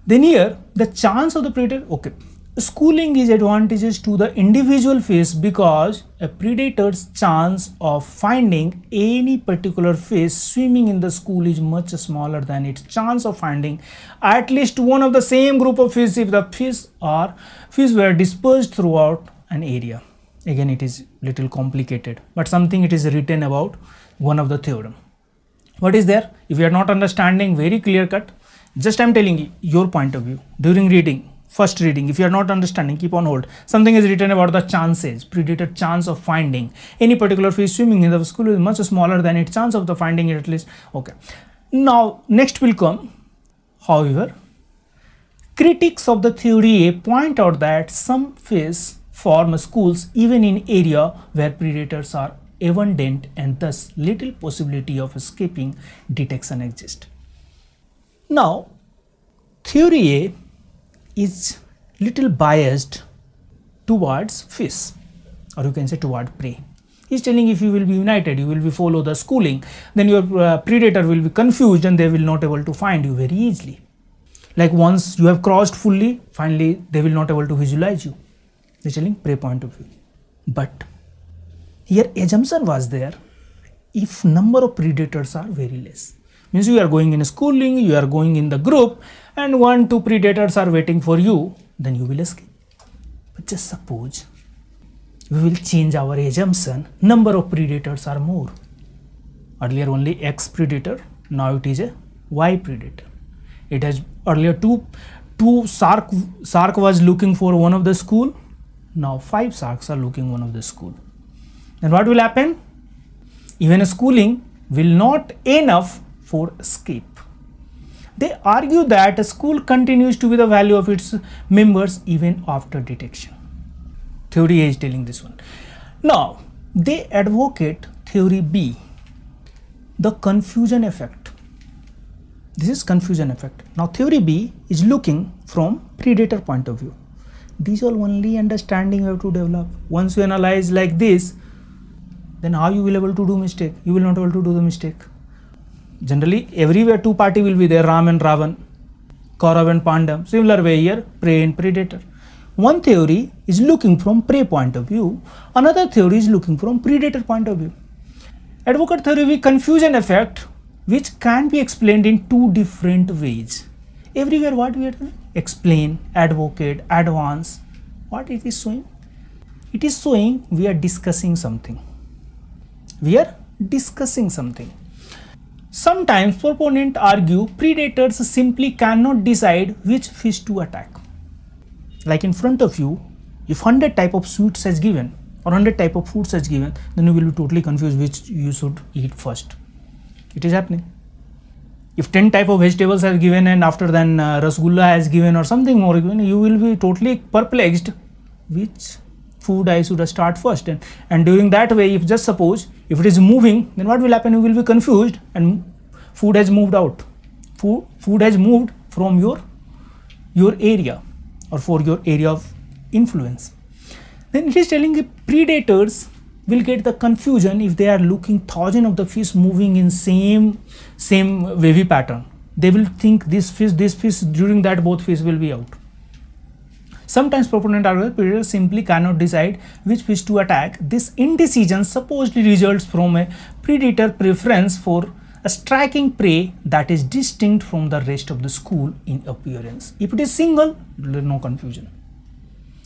then year the chance of the predator okay schooling is advantageous to the individual fish because a predator's chance of finding any particular fish swimming in the school is much smaller than its chance of finding at least one of the same group of fish if the fish are fish were dispersed throughout an area again it is little complicated but something it is written about one of the theorem what is there if you are not understanding very clear cut just i'm telling you your point of view during reading first reading if you are not understanding keep on hold something is written about the chances predicted chance of finding any particular fish swimming in the school is much smaller than its chance of the finding it at least okay now next will come however critics of the theory point out that some fish form schools even in area where predators are evident and thus little possibility of escaping detection exists. Now, theory A is little biased towards fish or you can say toward prey. He's telling if you will be united, you will be follow the schooling, then your uh, predator will be confused and they will not able to find you very easily. Like once you have crossed fully, finally they will not able to visualize you. They're telling prey point of view. But here assumption was there if number of predators are very less. Means you are going in schooling, you are going in the group and one, two predators are waiting for you, then you will escape. But just suppose we will change our assumption, number of predators are more. Earlier only X predator, now it is a Y predator. It has earlier two, two shark, shark was looking for one of the school, now five sharks are looking one of the school then what will happen? Even schooling will not enough for escape. They argue that a school continues to be the value of its members even after detection. Theory A is telling this one. Now, they advocate theory B, the confusion effect. This is confusion effect. Now, theory B is looking from predator point of view. These are only understanding you have to develop. Once you analyze like this, then how you will able to do mistake you will not able to do the mistake generally everywhere two party will be there ram and ravan kaurav and pandam similar way here prey and predator one theory is looking from prey point of view another theory is looking from predator point of view advocate theory we confusion effect which can be explained in two different ways everywhere what we are doing explain advocate advance what it is showing it is showing we are discussing something we are discussing something. Sometimes proponents argue predators simply cannot decide which fish to attack. Like in front of you, if 100 type of sweets has given or 100 type of foods has given, then you will be totally confused which you should eat first. It is happening. If 10 type of vegetables are given and after then uh, rasgulla has given or something more given, you will be totally perplexed which food I should start first and, and during that way if just suppose if it is moving then what will happen you will be confused and food has moved out food food has moved from your your area or for your area of influence then it is telling the predators will get the confusion if they are looking thousand of the fish moving in same same wavy pattern they will think this fish this fish during that both fish will be out Sometimes proponent predators simply cannot decide which fish to attack. This indecision supposedly results from a predator preference for a striking prey that is distinct from the rest of the school in appearance. If it is single, no confusion.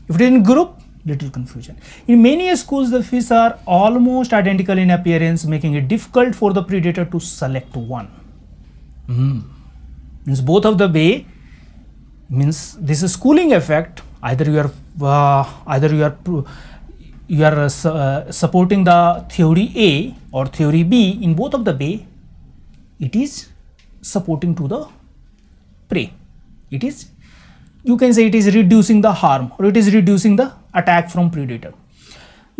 If it is in group, little confusion. In many schools, the fish are almost identical in appearance, making it difficult for the predator to select one. Mm. Means both of the way means this is schooling effect either you are uh, either you are you are uh, uh, supporting the theory A or theory B in both of the way it is supporting to the prey it is you can say it is reducing the harm or it is reducing the attack from predator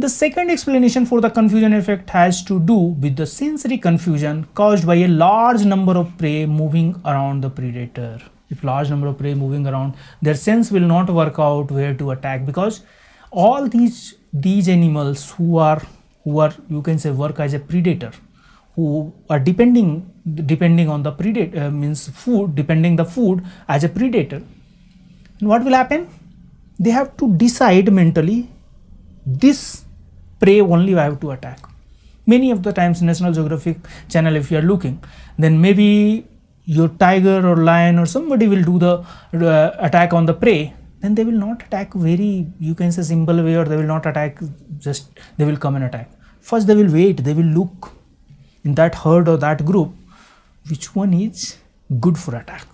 the second explanation for the confusion effect has to do with the sensory confusion caused by a large number of prey moving around the predator if large number of prey moving around their sense will not work out where to attack because all these these animals who are who are you can say work as a predator who are depending depending on the predator uh, means food depending the food as a predator what will happen they have to decide mentally this prey only I have to attack many of the times national geographic channel if you are looking then maybe your tiger or lion or somebody will do the uh, attack on the prey then they will not attack very you can say simple way or they will not attack just they will come and attack first they will wait they will look in that herd or that group which one is good for attack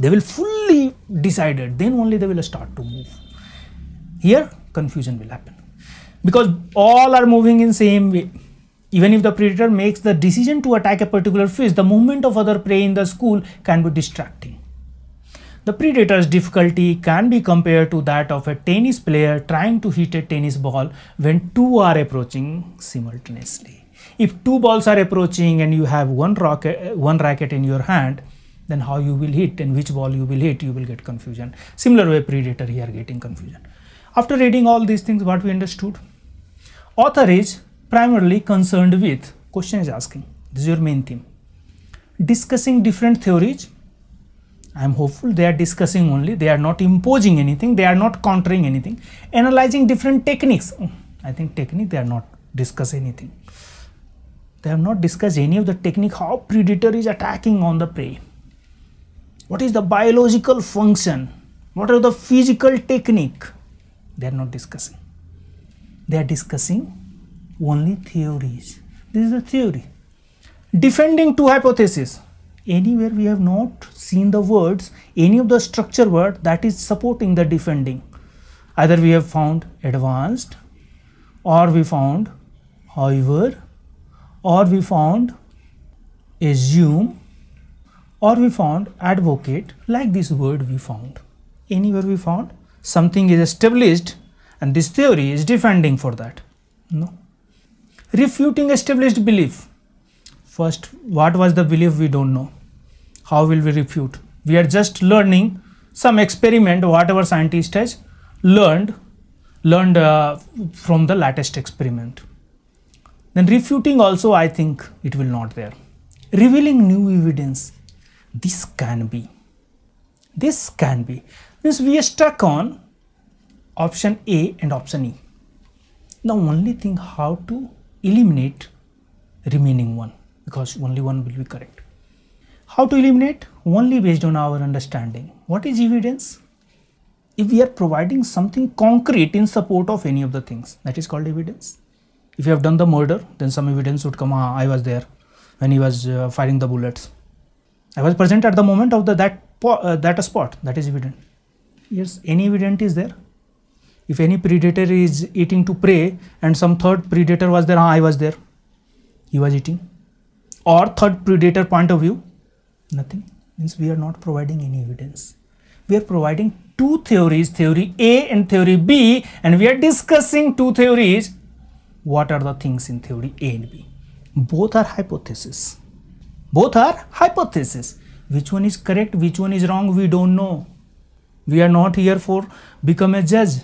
they will fully decide it then only they will start to move here confusion will happen because all are moving in same way even if the predator makes the decision to attack a particular fish, the movement of other prey in the school can be distracting. The predator's difficulty can be compared to that of a tennis player trying to hit a tennis ball when two are approaching simultaneously. If two balls are approaching and you have one, rocket, one racket in your hand, then how you will hit and which ball you will hit, you will get confusion. Similar way predator here getting confusion. After reading all these things, what we understood? Author is primarily concerned with question is asking this is your main theme discussing different theories i am hopeful they are discussing only they are not imposing anything they are not countering anything analyzing different techniques oh, i think technique they are not discuss anything they have not discussed any of the technique how predator is attacking on the prey what is the biological function what are the physical technique they are not discussing they are discussing only theories. This is a theory. Defending two hypotheses. Anywhere we have not seen the words, any of the structure word that is supporting the defending. Either we have found advanced or we found however or we found assume or we found advocate like this word we found. Anywhere we found something is established and this theory is defending for that. No refuting established belief first what was the belief we don't know how will we refute we are just learning some experiment whatever scientist has learned learned uh, from the latest experiment then refuting also i think it will not there revealing new evidence this can be this can be means we are stuck on option a and option e now only thing how to eliminate remaining one because only one will be correct. How to eliminate? Only based on our understanding. What is evidence? If we are providing something concrete in support of any of the things, that is called evidence. If you have done the murder, then some evidence would come, ah, I was there when he was uh, firing the bullets. I was present at the moment of the, that, uh, that spot, that is evident. Yes, any evidence is there if any predator is eating to prey and some third predator was there, I was there, he was eating. Or third predator point of view, nothing. Means we are not providing any evidence. We are providing two theories, theory A and theory B, and we are discussing two theories. What are the things in theory A and B? Both are hypotheses. Both are hypotheses. Which one is correct, which one is wrong, we don't know. We are not here for become a judge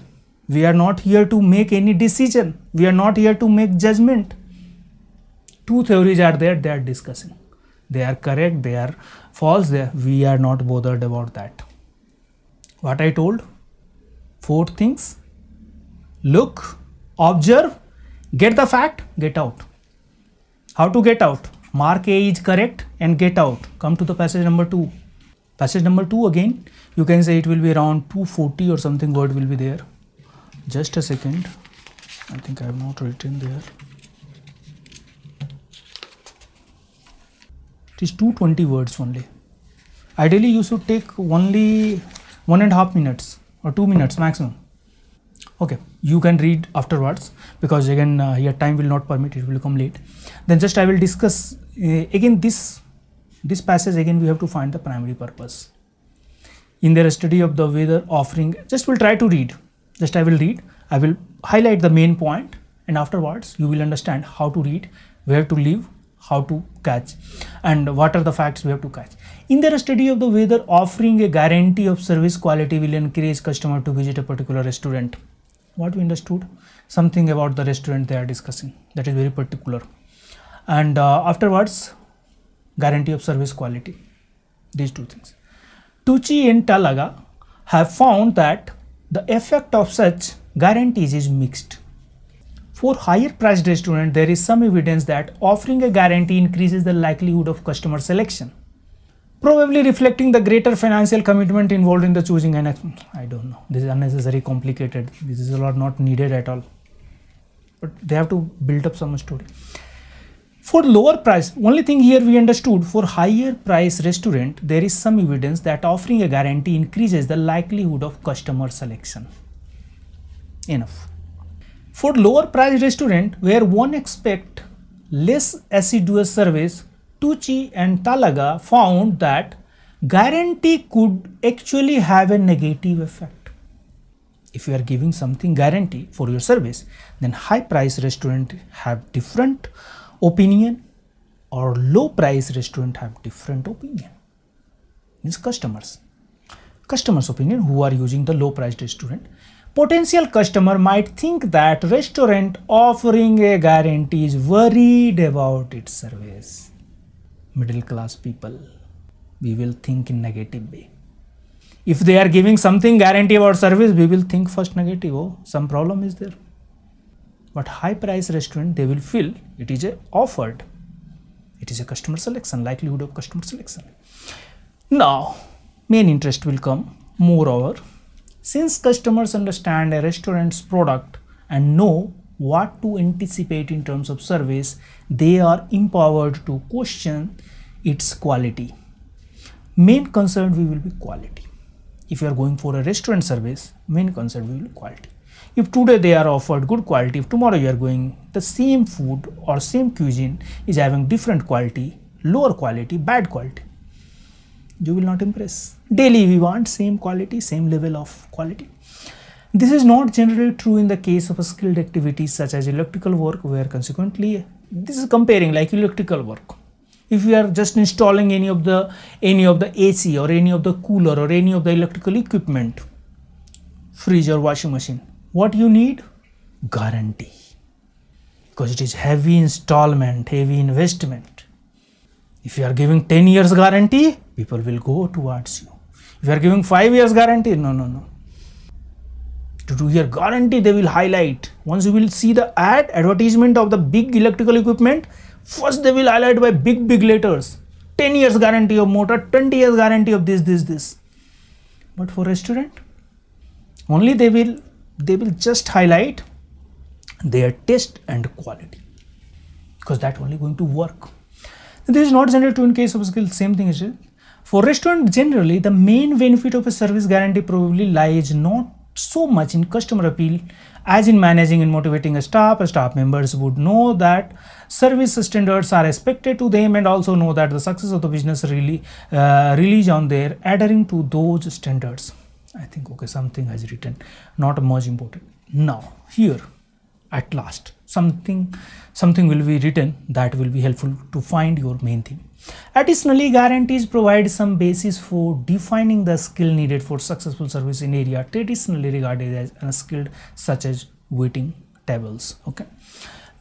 we are not here to make any decision we are not here to make judgment two theories are there they are discussing they are correct they are false they are, we are not bothered about that what i told four things look observe get the fact get out how to get out mark a is correct and get out come to the passage number 2 passage number 2 again you can say it will be around 240 or something word will be there just a second I think I have not written there it is 220 words only ideally you should take only one and a half minutes or two minutes maximum okay you can read afterwards because again uh, your time will not permit it will come late then just i will discuss uh, again this this passage again we have to find the primary purpose in their study of the weather offering just we'll try to read just I will read, I will highlight the main point and afterwards you will understand how to read, where to live, how to catch and what are the facts we have to catch. In their study of the weather, offering a guarantee of service quality will encourage customer to visit a particular restaurant. What we understood? Something about the restaurant they are discussing that is very particular. And uh, afterwards, guarantee of service quality. These two things. Tucci and Talaga have found that the effect of such guarantees is mixed. For higher priced restaurant, there is some evidence that offering a guarantee increases the likelihood of customer selection. Probably reflecting the greater financial commitment involved in the choosing an I don't know. This is unnecessary complicated. This is a lot not needed at all. But they have to build up some story. For lower price, only thing here we understood, for higher price restaurant, there is some evidence that offering a guarantee increases the likelihood of customer selection. Enough. For lower price restaurant, where one expect less assiduous service, Tucci and Talaga found that guarantee could actually have a negative effect if you are giving something guarantee for your service then high price restaurant have different opinion or low price restaurant have different opinion means customers customers opinion who are using the low price restaurant potential customer might think that restaurant offering a guarantee is worried about its service middle class people we will think in negative way if they are giving something guarantee about service we will think first negative oh some problem is there but high price restaurant they will feel it is a offered it is a customer selection likelihood of customer selection now main interest will come moreover since customers understand a restaurant's product and know what to anticipate in terms of service they are empowered to question its quality main concern we will be quality if you are going for a restaurant service main concern will be quality if today they are offered good quality, if tomorrow you are going, the same food or same cuisine is having different quality, lower quality, bad quality. You will not impress. Daily we want same quality, same level of quality. This is not generally true in the case of skilled activities such as electrical work where consequently this is comparing like electrical work if you are just installing any of the any of the AC or any of the cooler or any of the electrical equipment, freezer, washing machine, what you need guarantee because it is heavy installment heavy investment if you are giving 10 years guarantee people will go towards you if you are giving 5 years guarantee no no no to do your guarantee they will highlight once you will see the ad advertisement of the big electrical equipment first they will highlight by big big letters 10 years guarantee of motor 20 years guarantee of this this this but for a student only they will they will just highlight their taste and quality because that only going to work. This is not general to in case of skill, same thing is For restaurant generally, the main benefit of a service guarantee probably lies not so much in customer appeal as in managing and motivating a staff. A Staff members would know that service standards are expected to them and also know that the success of the business really uh, relies on their adhering to those standards. I think okay something has written not much important now here at last something something will be written that will be helpful to find your main thing. additionally guarantees provide some basis for defining the skill needed for successful service in area traditionally regarded as unskilled such as waiting tables okay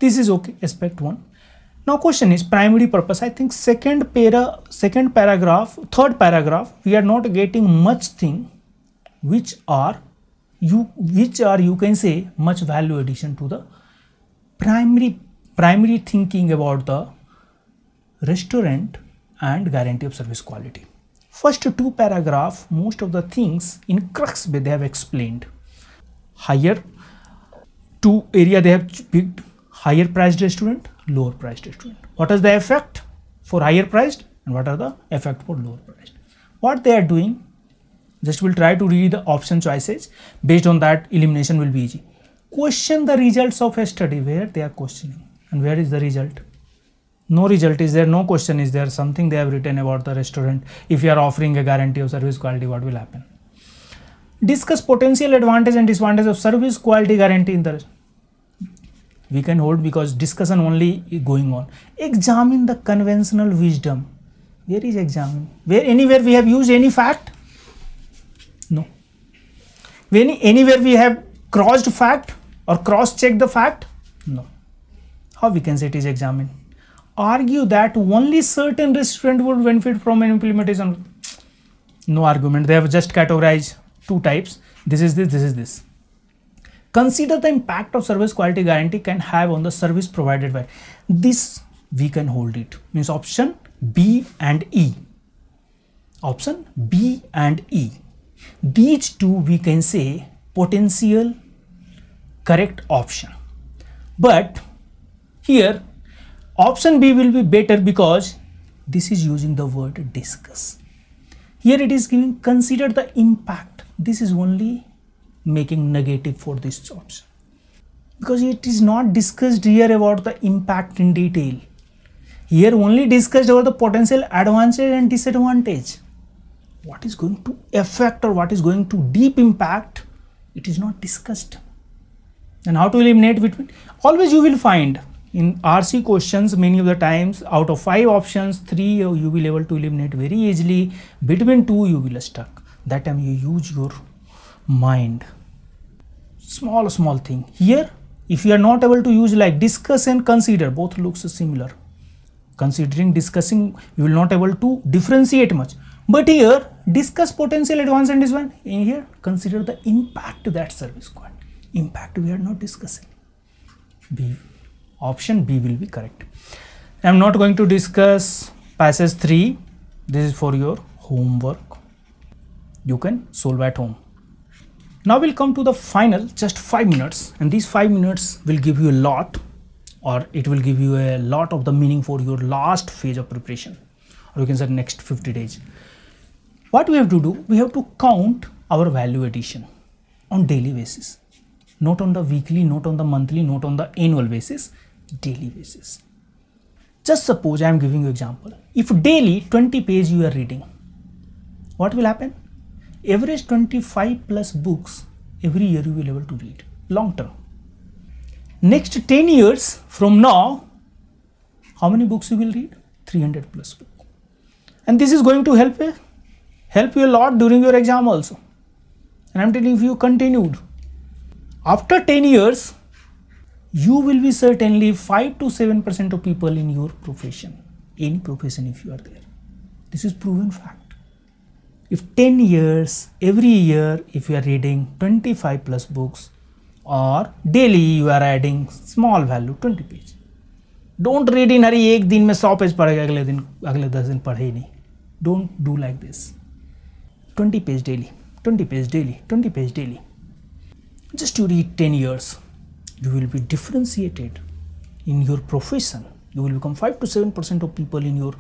this is okay aspect one now question is primary purpose i think second para second paragraph third paragraph we are not getting much thing which are you which are you can say much value addition to the primary primary thinking about the restaurant and guarantee of service quality first two paragraph most of the things in crux they have explained higher two area they have picked higher priced restaurant lower priced restaurant what is the effect for higher priced and what are the effect for lower priced what they are doing just will try to read the option choices based on that elimination will be easy question the results of a study where they are questioning and where is the result no result is there no question is there something they have written about the restaurant if you are offering a guarantee of service quality what will happen discuss potential advantage and disadvantage of service quality guarantee in the we can hold because discussion only going on examine the conventional wisdom where is examine where anywhere we have used any fact when anywhere we have crossed fact or cross check the fact no how we can say it is examined argue that only certain restaurant would benefit from an implementation no argument they have just categorized two types this is this this is this consider the impact of service quality guarantee can have on the service provided by this we can hold it means option b and e option b and e these two we can say potential correct option but here option B will be better because this is using the word discuss here it is giving consider the impact this is only making negative for this option because it is not discussed here about the impact in detail here only discussed about the potential advantage and disadvantage what is going to affect or what is going to deep impact it is not discussed and how to eliminate between always you will find in RC questions many of the times out of five options three you will able to eliminate very easily between two you will stuck that time you use your mind small small thing here if you are not able to use like discuss and consider both looks similar considering discussing you will not able to differentiate much but here discuss potential advance and disadvantage. In here consider the impact to that service squad. Impact we are not discussing. B option B will be correct. I am not going to discuss passage 3. This is for your homework. You can solve at home. Now we'll come to the final just 5 minutes and these 5 minutes will give you a lot or it will give you a lot of the meaning for your last phase of preparation or you can say next 50 days what we have to do we have to count our value addition on daily basis not on the weekly not on the monthly not on the annual basis daily basis just suppose i am giving you example if daily 20 page you are reading what will happen average 25 plus books every year you will able to read long term next 10 years from now how many books you will read 300 plus book and this is going to help you help you a lot during your exam also. And I'm telling you, continued. After 10 years, you will be certainly 5 to 7% of people in your profession, any profession if you are there. This is proven fact. If 10 years, every year, if you are reading 25 plus books or daily you are adding small value 20 page. Don't read in hurry, एक दिन में 100 page do Don't do like this. 20 page daily 20 page daily 20 page daily just you read 10 years you will be differentiated in your profession you will become 5 to 7 percent of people in your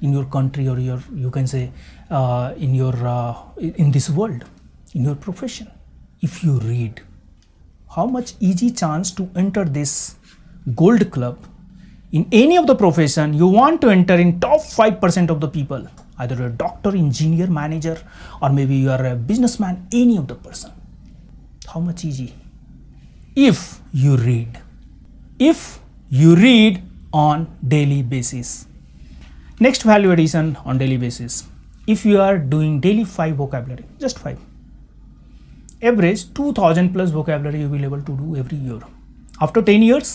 in your country or your you can say uh, in your uh, in this world in your profession if you read how much easy chance to enter this gold club in any of the profession you want to enter in top 5% of the people either a doctor engineer manager or maybe you are a businessman any of the person how much easy if you read if you read on daily basis next value addition on daily basis if you are doing daily 5 vocabulary just 5 average 2000 plus vocabulary you will be able to do every year after 10 years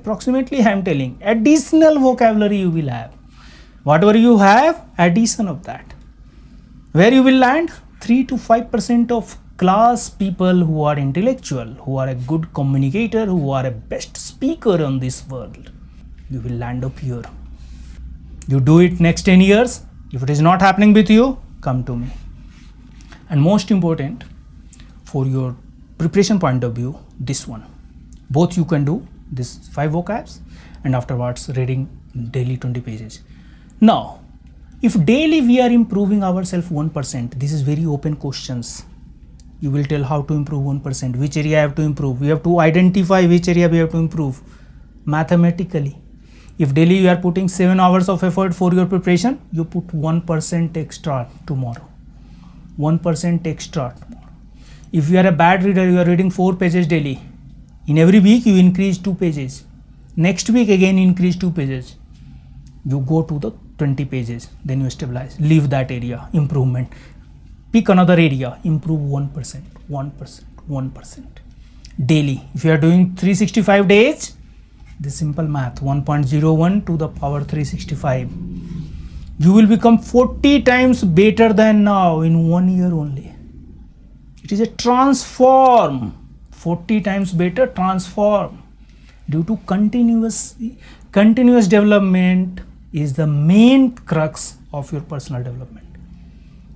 approximately i am telling additional vocabulary you will have whatever you have addition of that where you will land 3 to 5 percent of class people who are intellectual who are a good communicator who are a best speaker on this world you will land up here you do it next 10 years if it is not happening with you come to me and most important for your preparation point of view this one both you can do this five vocabs and afterwards reading daily 20 pages now, if daily we are improving ourselves 1%, this is very open questions. You will tell how to improve 1%, which area I have to improve. We have to identify which area we have to improve mathematically. If daily you are putting 7 hours of effort for your preparation, you put 1% extra tomorrow. 1% extra tomorrow. If you are a bad reader, you are reading 4 pages daily. In every week, you increase 2 pages. Next week, again increase 2 pages. You go to the 20 pages then you stabilize leave that area improvement pick another area improve 1% 1% 1% daily if you are doing 365 days the simple math 1.01 to the power 365 you will become 40 times better than now in one year only it is a transform 40 times better transform due to continuous continuous development is the main crux of your personal development.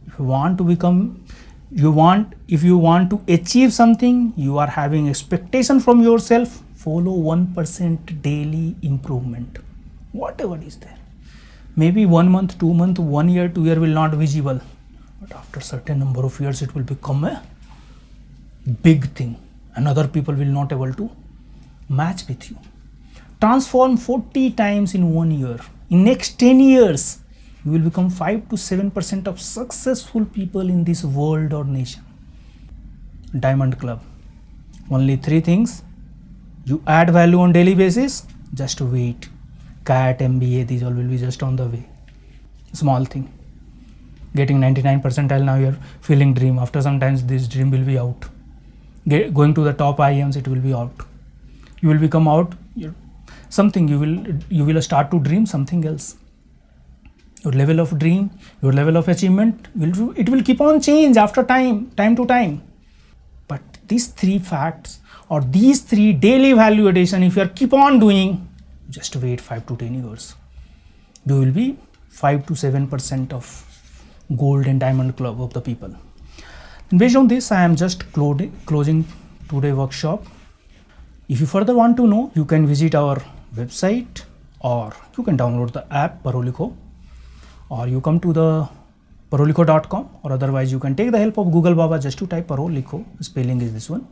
If you want to become, you want, if you want to achieve something, you are having expectation from yourself, follow 1% daily improvement, whatever is there. Maybe one month, two month, one year, two year will not visible, but after certain number of years, it will become a big thing and other people will not able to match with you. Transform 40 times in one year in next 10 years you will become 5 to 7 percent of successful people in this world or nation diamond club only three things you add value on daily basis just wait cat mba these all will be just on the way small thing getting 99 percentile now you're feeling dream after sometimes this dream will be out Get, going to the top ims it will be out you will become out your something you will you will start to dream something else your level of dream your level of achievement will it will keep on change after time time to time but these three facts or these three daily value addition if you are keep on doing just wait 5 to 10 years you will be 5 to 7 percent of gold and diamond club of the people and based on this i am just closing today workshop if you further want to know you can visit our website or you can download the app Parolico or you come to the parolico.com or otherwise you can take the help of Google Baba just to type Parolico spelling is this one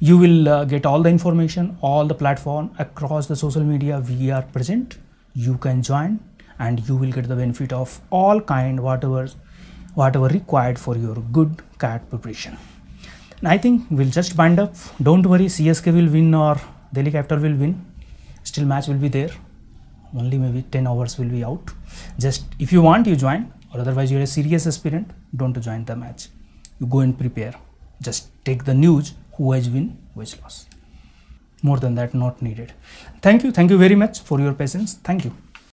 you will uh, get all the information all the platform across the social media we are present you can join and you will get the benefit of all kind whatever whatever required for your good cat preparation and i think we'll just bind up don't worry csk will win or delhi capital will win still match will be there only maybe 10 hours will be out just if you want you join or otherwise you're a serious aspirant don't join the match you go and prepare just take the news who has win who has lost more than that not needed thank you thank you very much for your patience thank you